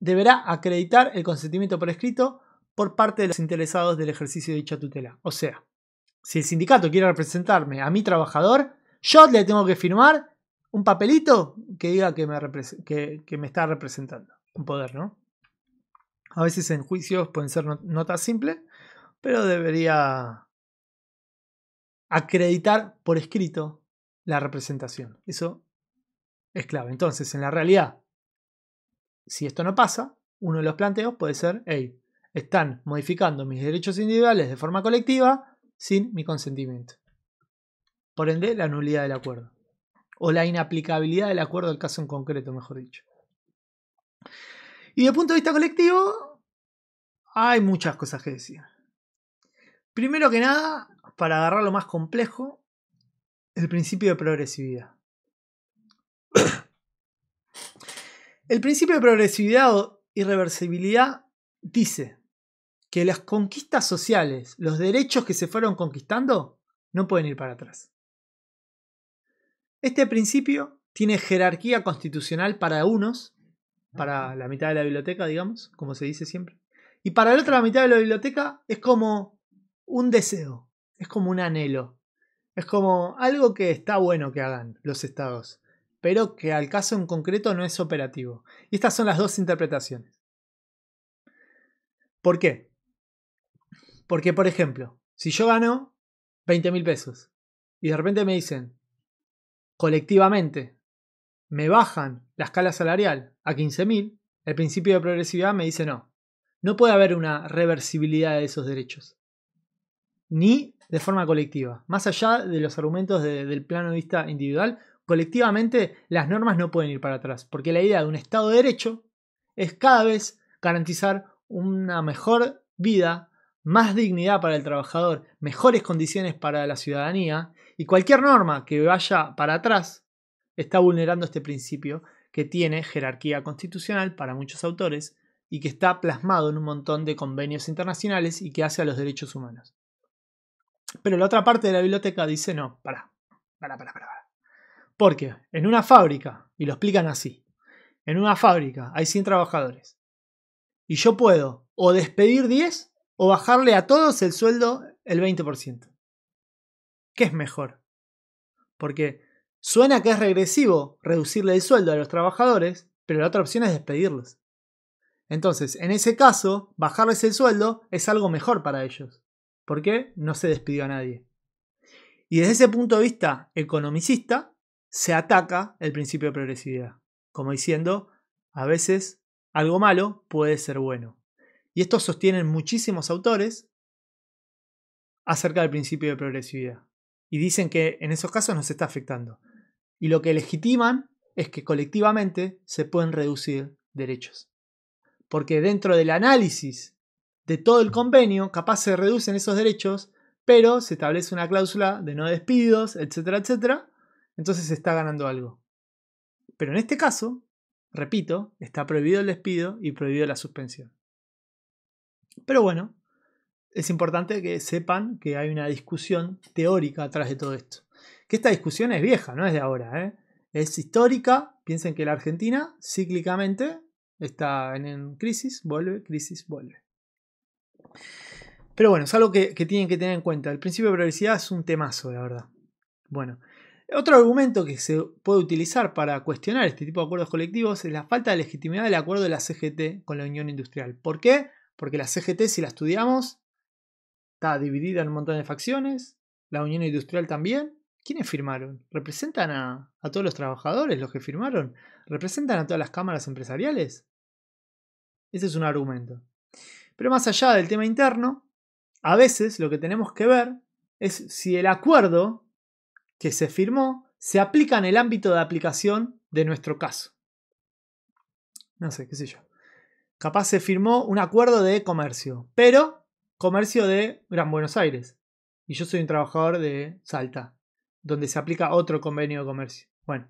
deberá acreditar el consentimiento por escrito por parte de los interesados del ejercicio de dicha tutela. O sea, si el sindicato quiere representarme a mi trabajador, yo le tengo que firmar un papelito que diga que me, me está representando. Un poder, ¿no? A veces en juicios pueden ser notas simples, pero debería acreditar por escrito la representación. Eso es clave. Entonces, en la realidad, si esto no pasa, uno de los planteos puede ser, hey, están modificando mis derechos individuales de forma colectiva sin mi consentimiento. Por ende, la nulidad del acuerdo. O la inaplicabilidad del acuerdo al caso en concreto, mejor dicho. Y de punto de vista colectivo, hay muchas cosas que decir. Primero que nada, para agarrar lo más complejo, el principio de progresividad. El principio de progresividad o irreversibilidad dice que las conquistas sociales, los derechos que se fueron conquistando, no pueden ir para atrás. Este principio tiene jerarquía constitucional para unos, para la mitad de la biblioteca, digamos, como se dice siempre, y para la otra mitad de la biblioteca es como un deseo, es como un anhelo, es como algo que está bueno que hagan los estados, pero que al caso en concreto no es operativo. Y estas son las dos interpretaciones. ¿Por qué? Porque, por ejemplo, si yo gano 20.000 mil pesos y de repente me dicen, colectivamente, me bajan la escala salarial a 15.000, mil, el principio de progresividad me dice no. No puede haber una reversibilidad de esos derechos. Ni de forma colectiva. Más allá de los argumentos del plano de vista individual, colectivamente las normas no pueden ir para atrás, porque la idea de un Estado de Derecho es cada vez garantizar una mejor vida, más dignidad para el trabajador, mejores condiciones para la ciudadanía, y cualquier norma que vaya para atrás está vulnerando este principio que tiene jerarquía constitucional para muchos autores y que está plasmado en un montón de convenios internacionales y que hace a los derechos humanos. Pero la otra parte de la biblioteca dice, no, para, para, para, para. Porque en una fábrica, y lo explican así, en una fábrica hay 100 trabajadores y yo puedo o despedir 10 o bajarle a todos el sueldo el 20%. ¿Qué es mejor? Porque suena que es regresivo reducirle el sueldo a los trabajadores, pero la otra opción es despedirlos. Entonces, en ese caso, bajarles el sueldo es algo mejor para ellos, porque no se despidió a nadie. Y desde ese punto de vista economicista, se ataca el principio de progresividad, como diciendo, a veces algo malo puede ser bueno. Y esto sostienen muchísimos autores acerca del principio de progresividad. Y dicen que en esos casos nos está afectando. Y lo que legitiman es que colectivamente se pueden reducir derechos. Porque dentro del análisis de todo el convenio, capaz se reducen esos derechos, pero se establece una cláusula de no despidos, etcétera, etcétera, entonces se está ganando algo. Pero en este caso, repito, está prohibido el despido y prohibido la suspensión. Pero bueno, es importante que sepan que hay una discusión teórica atrás de todo esto. Que esta discusión es vieja, no es de ahora. ¿eh? Es histórica. Piensen que la Argentina cíclicamente está en crisis, vuelve, crisis, vuelve. Pero bueno, es algo que, tienen que tener en cuenta. El principio de prioridad es un temazo, la verdad. Bueno, otro argumento que se puede utilizar para cuestionar este tipo de acuerdos colectivos es la falta de legitimidad del acuerdo de la CGT con la Unión Industrial. ¿Por qué? Porque la CGT, si la estudiamos, está dividida en un montón de facciones, la Unión Industrial también. ¿Quiénes firmaron? ¿Representan a, a todos los trabajadores los que firmaron? ¿Representan a todas las cámaras empresariales? Ese es un argumento. Pero más allá del tema interno, a veces lo que tenemos que ver es si el acuerdo que se firmó se aplica en el ámbito de aplicación de nuestro caso. No sé, qué sé yo. Capaz se firmó un acuerdo de comercio, pero comercio de Gran Buenos Aires. Y yo soy un trabajador de Salta, donde se aplica otro convenio de comercio. Bueno,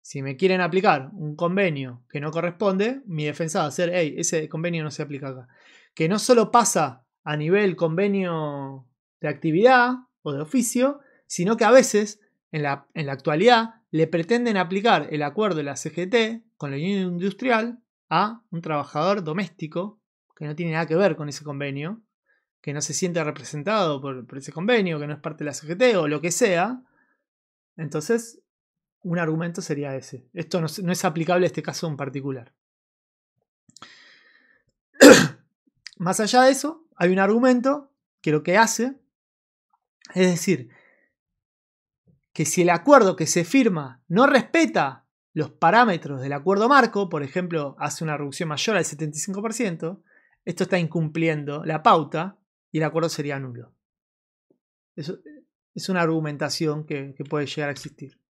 si me quieren aplicar un convenio que no corresponde, mi defensa va a ser, hey, ese convenio no se aplica acá. Que no solo pasa a nivel convenio de actividad o de oficio, sino que a veces en la, actualidad le pretenden aplicar el acuerdo de la CGT con la Unión Industrial a un trabajador doméstico que no tiene nada que ver con ese convenio, que no se siente representado por, ese convenio, que no es parte de la CGT o lo que sea, entonces un argumento sería ese. Esto no, no es aplicable a este caso en particular. <clears throat> Más allá de eso, hay un argumento que lo que hace es decir que si el acuerdo que se firma no respeta los parámetros del acuerdo marco, por ejemplo, hace una reducción mayor al 75%, esto está incumpliendo la pauta y el acuerdo sería nulo. Eso es una argumentación que, que puede llegar a existir.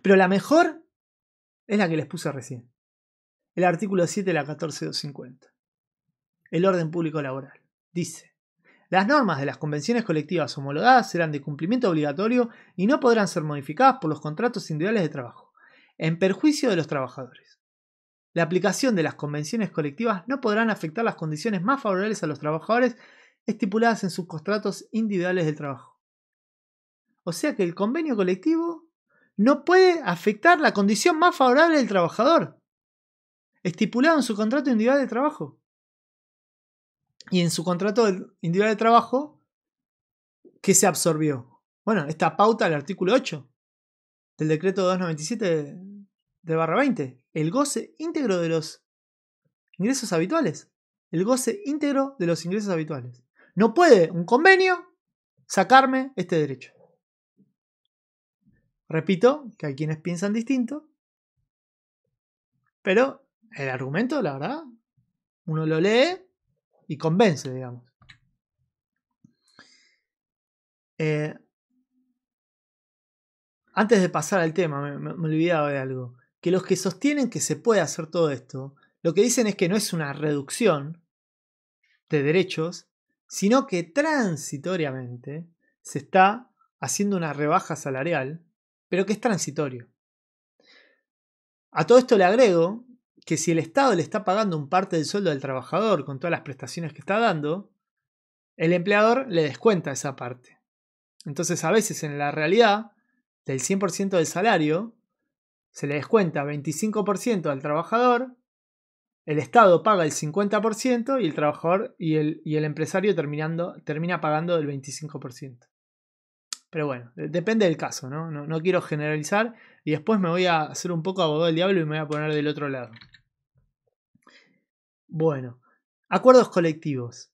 Pero la mejor es la que les puse recién. El artículo 7 de la 14250. El orden público laboral. Dice, las normas de las convenciones colectivas homologadas serán de cumplimiento obligatorio y no podrán ser modificadas por los contratos individuales de trabajo, en perjuicio de los trabajadores. La aplicación de las convenciones colectivas no podrán afectar las condiciones más favorables a los trabajadores estipuladas en sus contratos individuales de trabajo. O sea que el convenio colectivo no puede afectar la condición más favorable del trabajador, estipulado en su contrato individual de trabajo y en su contrato individual de trabajo, ¿qué se absorbió? Bueno, esta pauta del artículo 8 del decreto 297 de barra 20, el goce íntegro de los ingresos habituales, el goce íntegro de los ingresos habituales. No puede un convenio sacarme este derecho. Repito que hay quienes piensan distinto, pero el argumento, la verdad, uno lo lee y convence, digamos. Eh, antes de pasar al tema, me, me, olvidaba de algo. Que los que sostienen que se puede hacer todo esto, lo que dicen es que no es una reducción de derechos, sino que transitoriamente se está haciendo una rebaja salarial, pero que es transitorio. A todo esto le agrego que si el Estado le está pagando un parte del sueldo del trabajador con todas las prestaciones que está dando, el empleador le descuenta esa parte. Entonces a veces en la realidad, del 100% del salario, se le descuenta 25% al trabajador, el Estado paga el 50% y el trabajador y el, el empresario terminando, termina pagando el 25%. Pero bueno, depende del caso, ¿no? No, no quiero generalizar, y después me voy a hacer un poco abogado del diablo y me voy a poner del otro lado. Bueno, acuerdos colectivos.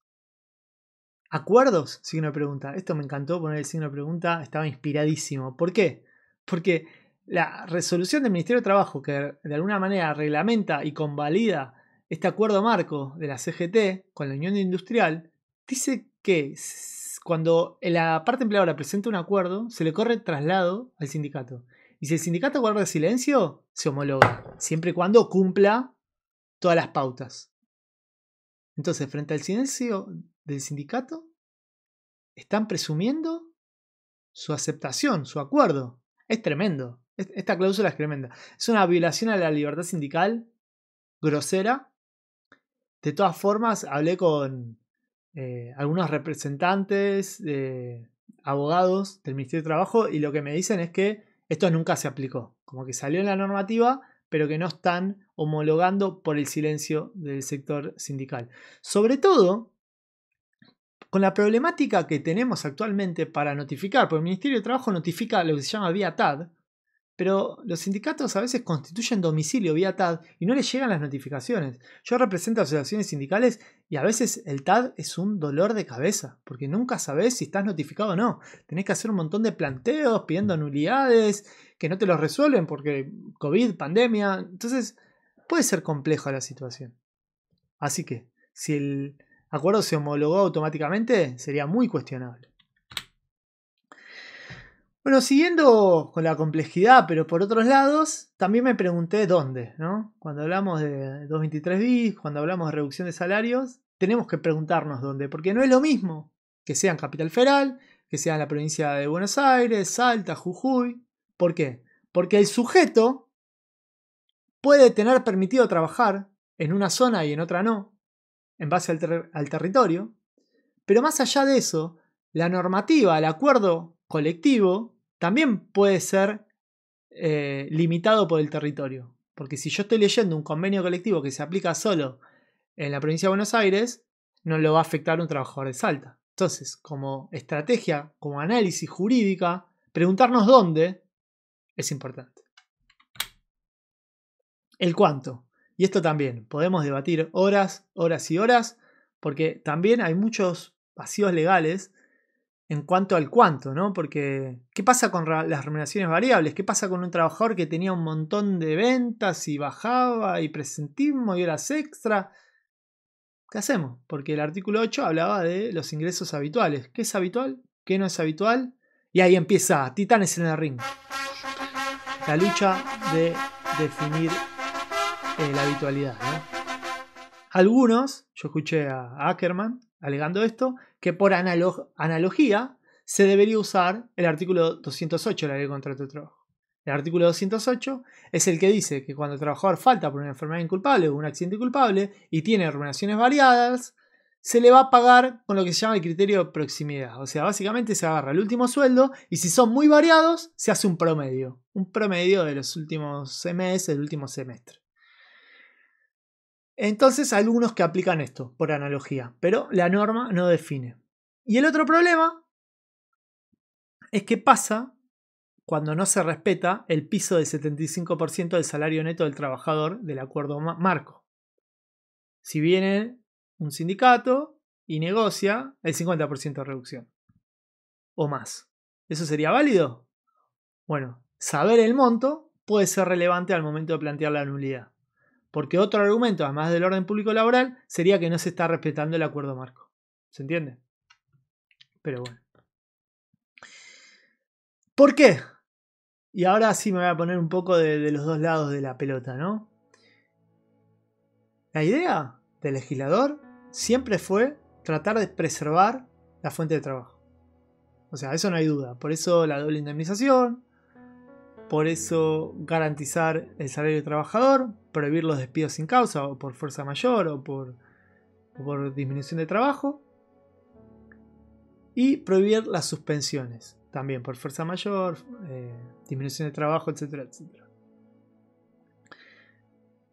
¿Acuerdos? Signo de pregunta. Esto me encantó poner el signo de pregunta, estaba inspiradísimo. ¿Por qué? Porque la resolución del Ministerio de Trabajo, que de alguna manera reglamenta y convalida este acuerdo marco de la CGT con la Unión Industrial, dice que cuando la parte empleadora presenta un acuerdo, se le corre traslado al sindicato. Y si el sindicato guarda silencio, se homologa, siempre y cuando cumpla todas las pautas. Entonces, frente al silencio del sindicato, están presumiendo su aceptación, su acuerdo. Es tremendo. Esta cláusula es tremenda. Es una violación a la libertad sindical grosera. De todas formas, hablé con eh, algunos representantes, abogados del Ministerio de Trabajo y lo que me dicen es que esto nunca se aplicó, como que salió en la normativa, pero que no están homologando por el silencio del sector sindical. Sobre todo con la problemática que tenemos actualmente para notificar, porque el Ministerio de Trabajo notifica lo que se llama vía TAD, pero los sindicatos a veces constituyen domicilio vía TAD y no les llegan las notificaciones. Yo represento asociaciones sindicales y a veces el TAD es un dolor de cabeza, porque nunca sabes si estás notificado o no. Tenés que hacer un montón de planteos pidiendo nulidades que no te los resuelven porque COVID, pandemia. Entonces puede ser compleja la situación. Así que si el acuerdo se homologó automáticamente, sería muy cuestionable. Bueno, siguiendo con la complejidad, pero por otros lados, también me pregunté dónde, ¿no? Cuando hablamos de 223 bis, cuando hablamos de reducción de salarios, tenemos que preguntarnos dónde, porque no es lo mismo que sea en Capital Federal, que sea en la provincia de Buenos Aires, Salta, Jujuy. ¿Por qué? Porque el sujeto puede tener permitido trabajar en una zona y en otra no, en base al, al territorio, pero más allá de eso, la normativa, el acuerdo colectivo también puede ser eh, limitado por el territorio. Porque si yo estoy leyendo un convenio colectivo que se aplica solo en la provincia de Buenos Aires, no lo va a afectar un trabajador de Salta. Entonces, como estrategia, como análisis jurídica, preguntarnos dónde es importante. El cuánto. Y esto también, podemos debatir horas, horas y horas, porque también hay muchos vacíos legales en cuanto al cuánto, ¿no? Porque, ¿qué pasa con las remuneraciones variables? ¿Qué pasa con un trabajador que tenía un montón de ventas y bajaba y presentismo y horas extra? ¿Qué hacemos? Porque el artículo 8 hablaba de los ingresos habituales. ¿Qué es habitual? ¿Qué no es habitual? Y ahí empieza Titanes en el ring. La lucha de definir eh, la habitualidad. Algunos, yo escuché a Ackerman, alegando esto, que por analogía se debería usar el artículo 208 de la ley de contrato de trabajo. El artículo 208 es el que dice que cuando el trabajador falta por una enfermedad inculpable o un accidente culpable y tiene remuneraciones variadas, se le va a pagar con lo que se llama el criterio de proximidad. O sea, básicamente se agarra el último sueldo y si son muy variados, se hace un promedio. Un promedio de los últimos meses, del último semestre. Entonces algunos que aplican esto por analogía, pero la norma no define. Y el otro problema es que pasa cuando no se respeta el piso del 75% del salario neto del trabajador del acuerdo marco. Si viene un sindicato y negocia el 50% de reducción o más, ¿eso sería válido? Bueno, saber el monto puede ser relevante al momento de plantear la nulidad. Porque otro argumento, además del orden público laboral, sería que no se está respetando el acuerdo marco. ¿Se entiende? Pero bueno. ¿Por qué? Y ahora sí me voy a poner un poco de, los dos lados de la pelota, ¿no? La idea del legislador siempre fue tratar de preservar la fuente de trabajo. O sea, eso no hay duda. Por eso la doble indemnización, por eso garantizar el salario del trabajador, prohibir los despidos sin causa o por fuerza mayor o por, disminución de trabajo. Y prohibir las suspensiones, también por fuerza mayor, eh, disminución de trabajo, etcétera, etcétera.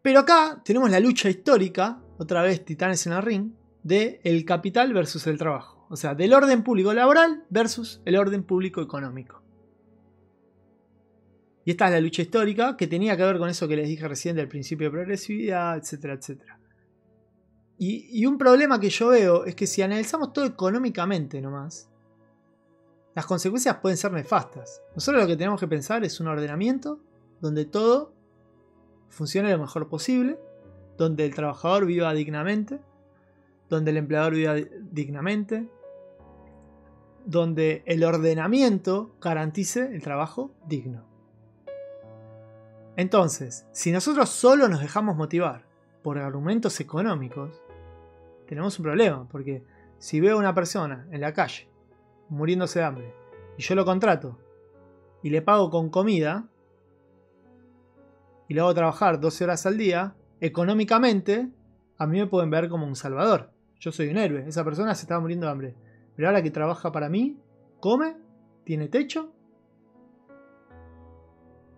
Pero acá tenemos la lucha histórica, otra vez titanes en el ring, de el capital versus el trabajo. O sea, del orden público laboral versus el orden público económico. Y esta es la lucha histórica que tenía que ver con eso que les dije recién del principio de progresividad, etcétera, etcétera. Y, un problema que yo veo es que si analizamos todo económicamente nomás, las consecuencias pueden ser nefastas. Nosotros lo que tenemos que pensar es un ordenamiento donde todo funcione lo mejor posible, donde el trabajador viva dignamente, donde el empleador viva dignamente, donde el ordenamiento garantice el trabajo digno. Entonces, si nosotros solo nos dejamos motivar por argumentos económicos, tenemos un problema, porque si veo a una persona en la calle muriéndose de hambre y yo lo contrato y le pago con comida y le hago trabajar 12 horas al día, económicamente a mí me pueden ver como un salvador. Yo soy un héroe, esa persona se estaba muriendo de hambre. Pero ahora que trabaja para mí, come, tiene techo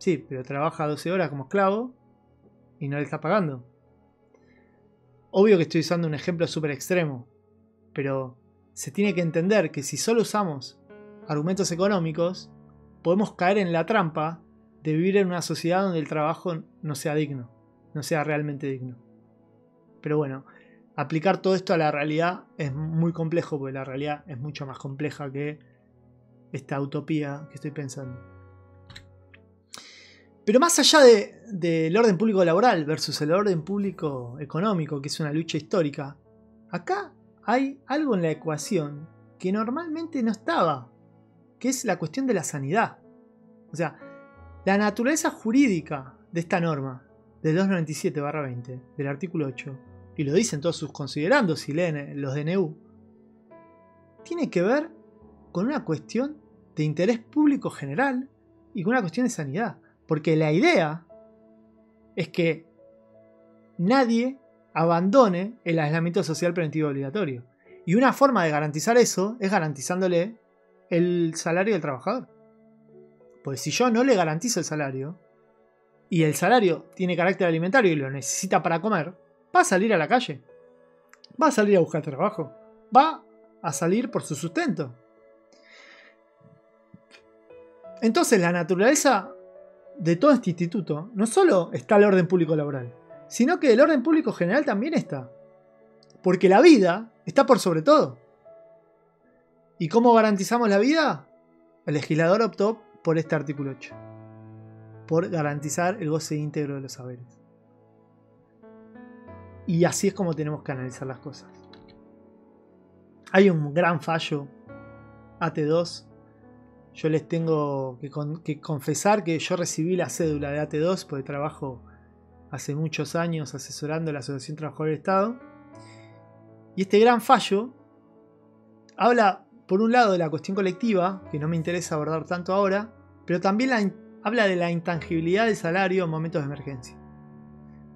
Sí, pero trabaja 12 horas como esclavo y no le está pagando. Obvio que estoy usando un ejemplo súper extremo, pero se tiene que entender que si solo usamos argumentos económicos, podemos caer en la trampa de vivir en una sociedad donde el trabajo no sea digno, no sea realmente digno. Pero bueno, aplicar todo esto a la realidad es muy complejo, porque la realidad es mucho más compleja que esta utopía que estoy pensando. Pero más allá del orden público laboral versus el orden público económico, que es una lucha histórica, acá hay algo en la ecuación que normalmente no estaba, que es la cuestión de la sanidad. O sea, la naturaleza jurídica de esta norma, del 297-20, del artículo 8, y lo dicen todos sus considerandos si leen eh, los DNU, tiene que ver con una cuestión de interés público general y con una cuestión de sanidad. Porque la idea es que nadie abandone el aislamiento social preventivo obligatorio. Y una forma de garantizar eso es garantizándole el salario del trabajador. Pues si yo no le garantizo el salario, y el salario tiene carácter alimentario y lo necesita para comer, va a salir a la calle. Va a salir a buscar trabajo. Va a salir por su sustento. Entonces la naturaleza de todo este instituto, no solo está el orden público laboral, sino que el orden público general también está. Porque la vida está por sobre todo. ¿Y cómo garantizamos la vida? El legislador optó por este artículo 8, por garantizar el goce íntegro de los saberes. Y así es como tenemos que analizar las cosas. Hay un gran fallo AT2 yo les tengo que, confesar que yo recibí la cédula de AT2 porque trabajo hace muchos años asesorando a la Asociación Trabajador del Estado. Y este gran fallo habla, por un lado, de la cuestión colectiva, que no me interesa abordar tanto ahora, pero también habla de la intangibilidad del salario en momentos de emergencia.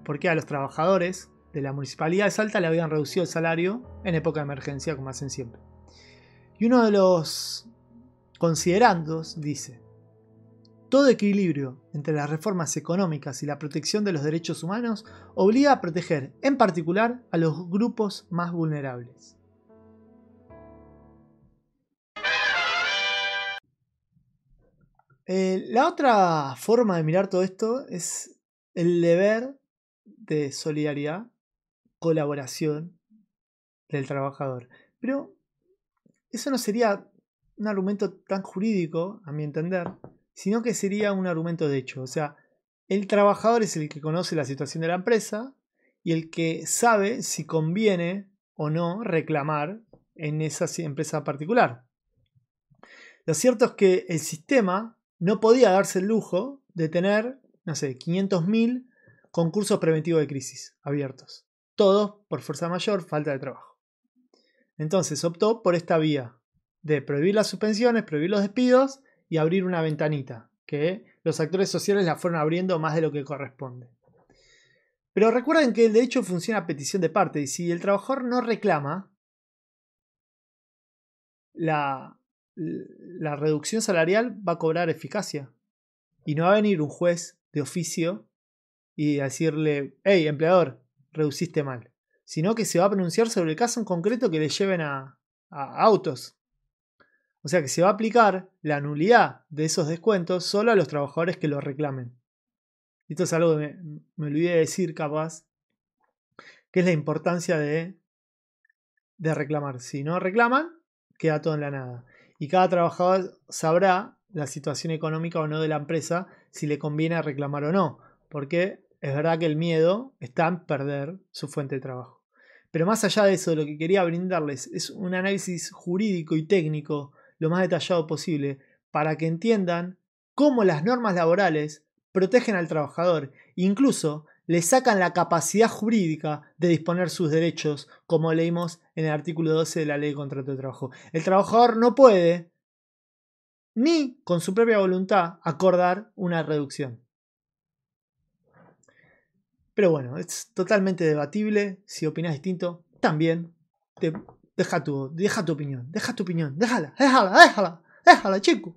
Porque a los trabajadores de la Municipalidad de Salta le habían reducido el salario en época de emergencia, como hacen siempre. Y uno de los Considerando, dice, todo equilibrio entre las reformas económicas y la protección de los derechos humanos obliga a proteger, en particular, a los grupos más vulnerables. Eh, la otra forma de mirar todo esto es el deber de solidaridad, colaboración del trabajador. Pero eso no sería un argumento tan jurídico, a mi entender, sino que sería un argumento de hecho. O sea, el trabajador es el que conoce la situación de la empresa y el que sabe si conviene o no reclamar en esa empresa particular. Lo cierto es que el sistema no podía darse el lujo de tener, no sé, 500.000 concursos preventivos de crisis abiertos. Todos por fuerza mayor, falta de trabajo. Entonces optó por esta vía, de prohibir las suspensiones, prohibir los despidos y abrir una ventanita, que los actores sociales la fueron abriendo más de lo que corresponde. Pero recuerden que el derecho funciona a petición de parte y si el trabajador no reclama, la, la reducción salarial va a cobrar eficacia y no va a venir un juez de oficio y decirle, hey, empleador, reduciste mal, sino que se va a pronunciar sobre el caso en concreto que le lleven a autos, o sea que se va a aplicar la nulidad de esos descuentos solo a los trabajadores que lo reclamen. Esto es algo que me, olvidé de decir capaz, que es la importancia de, de reclamar. Si no reclaman, queda todo en la nada. Y cada trabajador sabrá la situación económica o no de la empresa, si le conviene reclamar o no. Porque es verdad que el miedo está en perder su fuente de trabajo. Pero más allá de eso, lo que quería brindarles es un análisis jurídico y técnico lo más detallado posible para que entiendan cómo las normas laborales protegen al trabajador, incluso le sacan la capacidad jurídica de disponer sus derechos, como leímos en el artículo 12 de la ley de contrato de trabajo. El trabajador no puede, ni con su propia voluntad, acordar una reducción. Pero bueno, es totalmente debatible. Si opinas distinto, también te Deja tu, deja tu opinión, deja tu opinión, déjala, déjala, déjala, déjala, chico.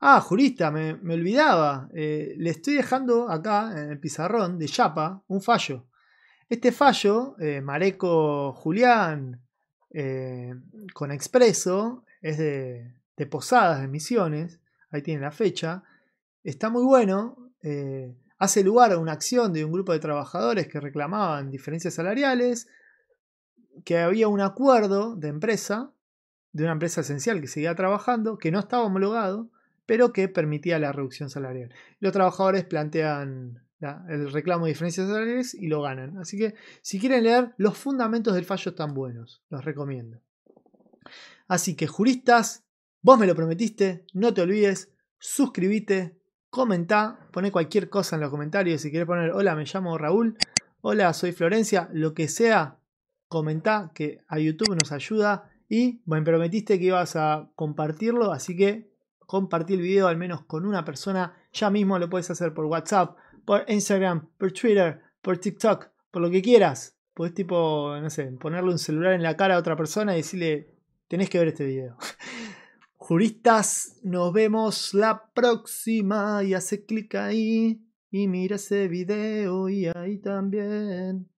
Ah, jurista, me, olvidaba. Eh, le estoy dejando acá en el pizarrón de Chapa un fallo. Este fallo, eh, Mareco Julián eh, con Expreso, es de, Posadas, de Misiones, ahí tiene la fecha. Está muy bueno. hace lugar a una acción de un grupo de trabajadores que reclamaban diferencias salariales que había un acuerdo de empresa, de una empresa esencial que seguía trabajando, que no estaba homologado, pero que permitía la reducción salarial. Los trabajadores plantean el reclamo de diferencias salariales y lo ganan. Así que si quieren leer, los fundamentos del fallo están buenos, los recomiendo. Así que juristas, vos me lo prometiste, no te olvides, suscríbete, comenta poné cualquier cosa en los comentarios, si quieres poner hola, me llamo Raúl, hola, soy Florencia, lo que sea, comentá que a YouTube nos ayuda y me prometiste que ibas a compartirlo, así que compartí el video al menos con una persona, ya mismo lo puedes hacer por WhatsApp, por Instagram, por Twitter, por TikTok, por lo que quieras. Podés tipo, no sé, ponerle un celular en la cara a otra persona y decirle, tenés que ver este video. <laughs> Juristas, nos vemos la próxima y hace clic ahí y mira ese video y ahí también.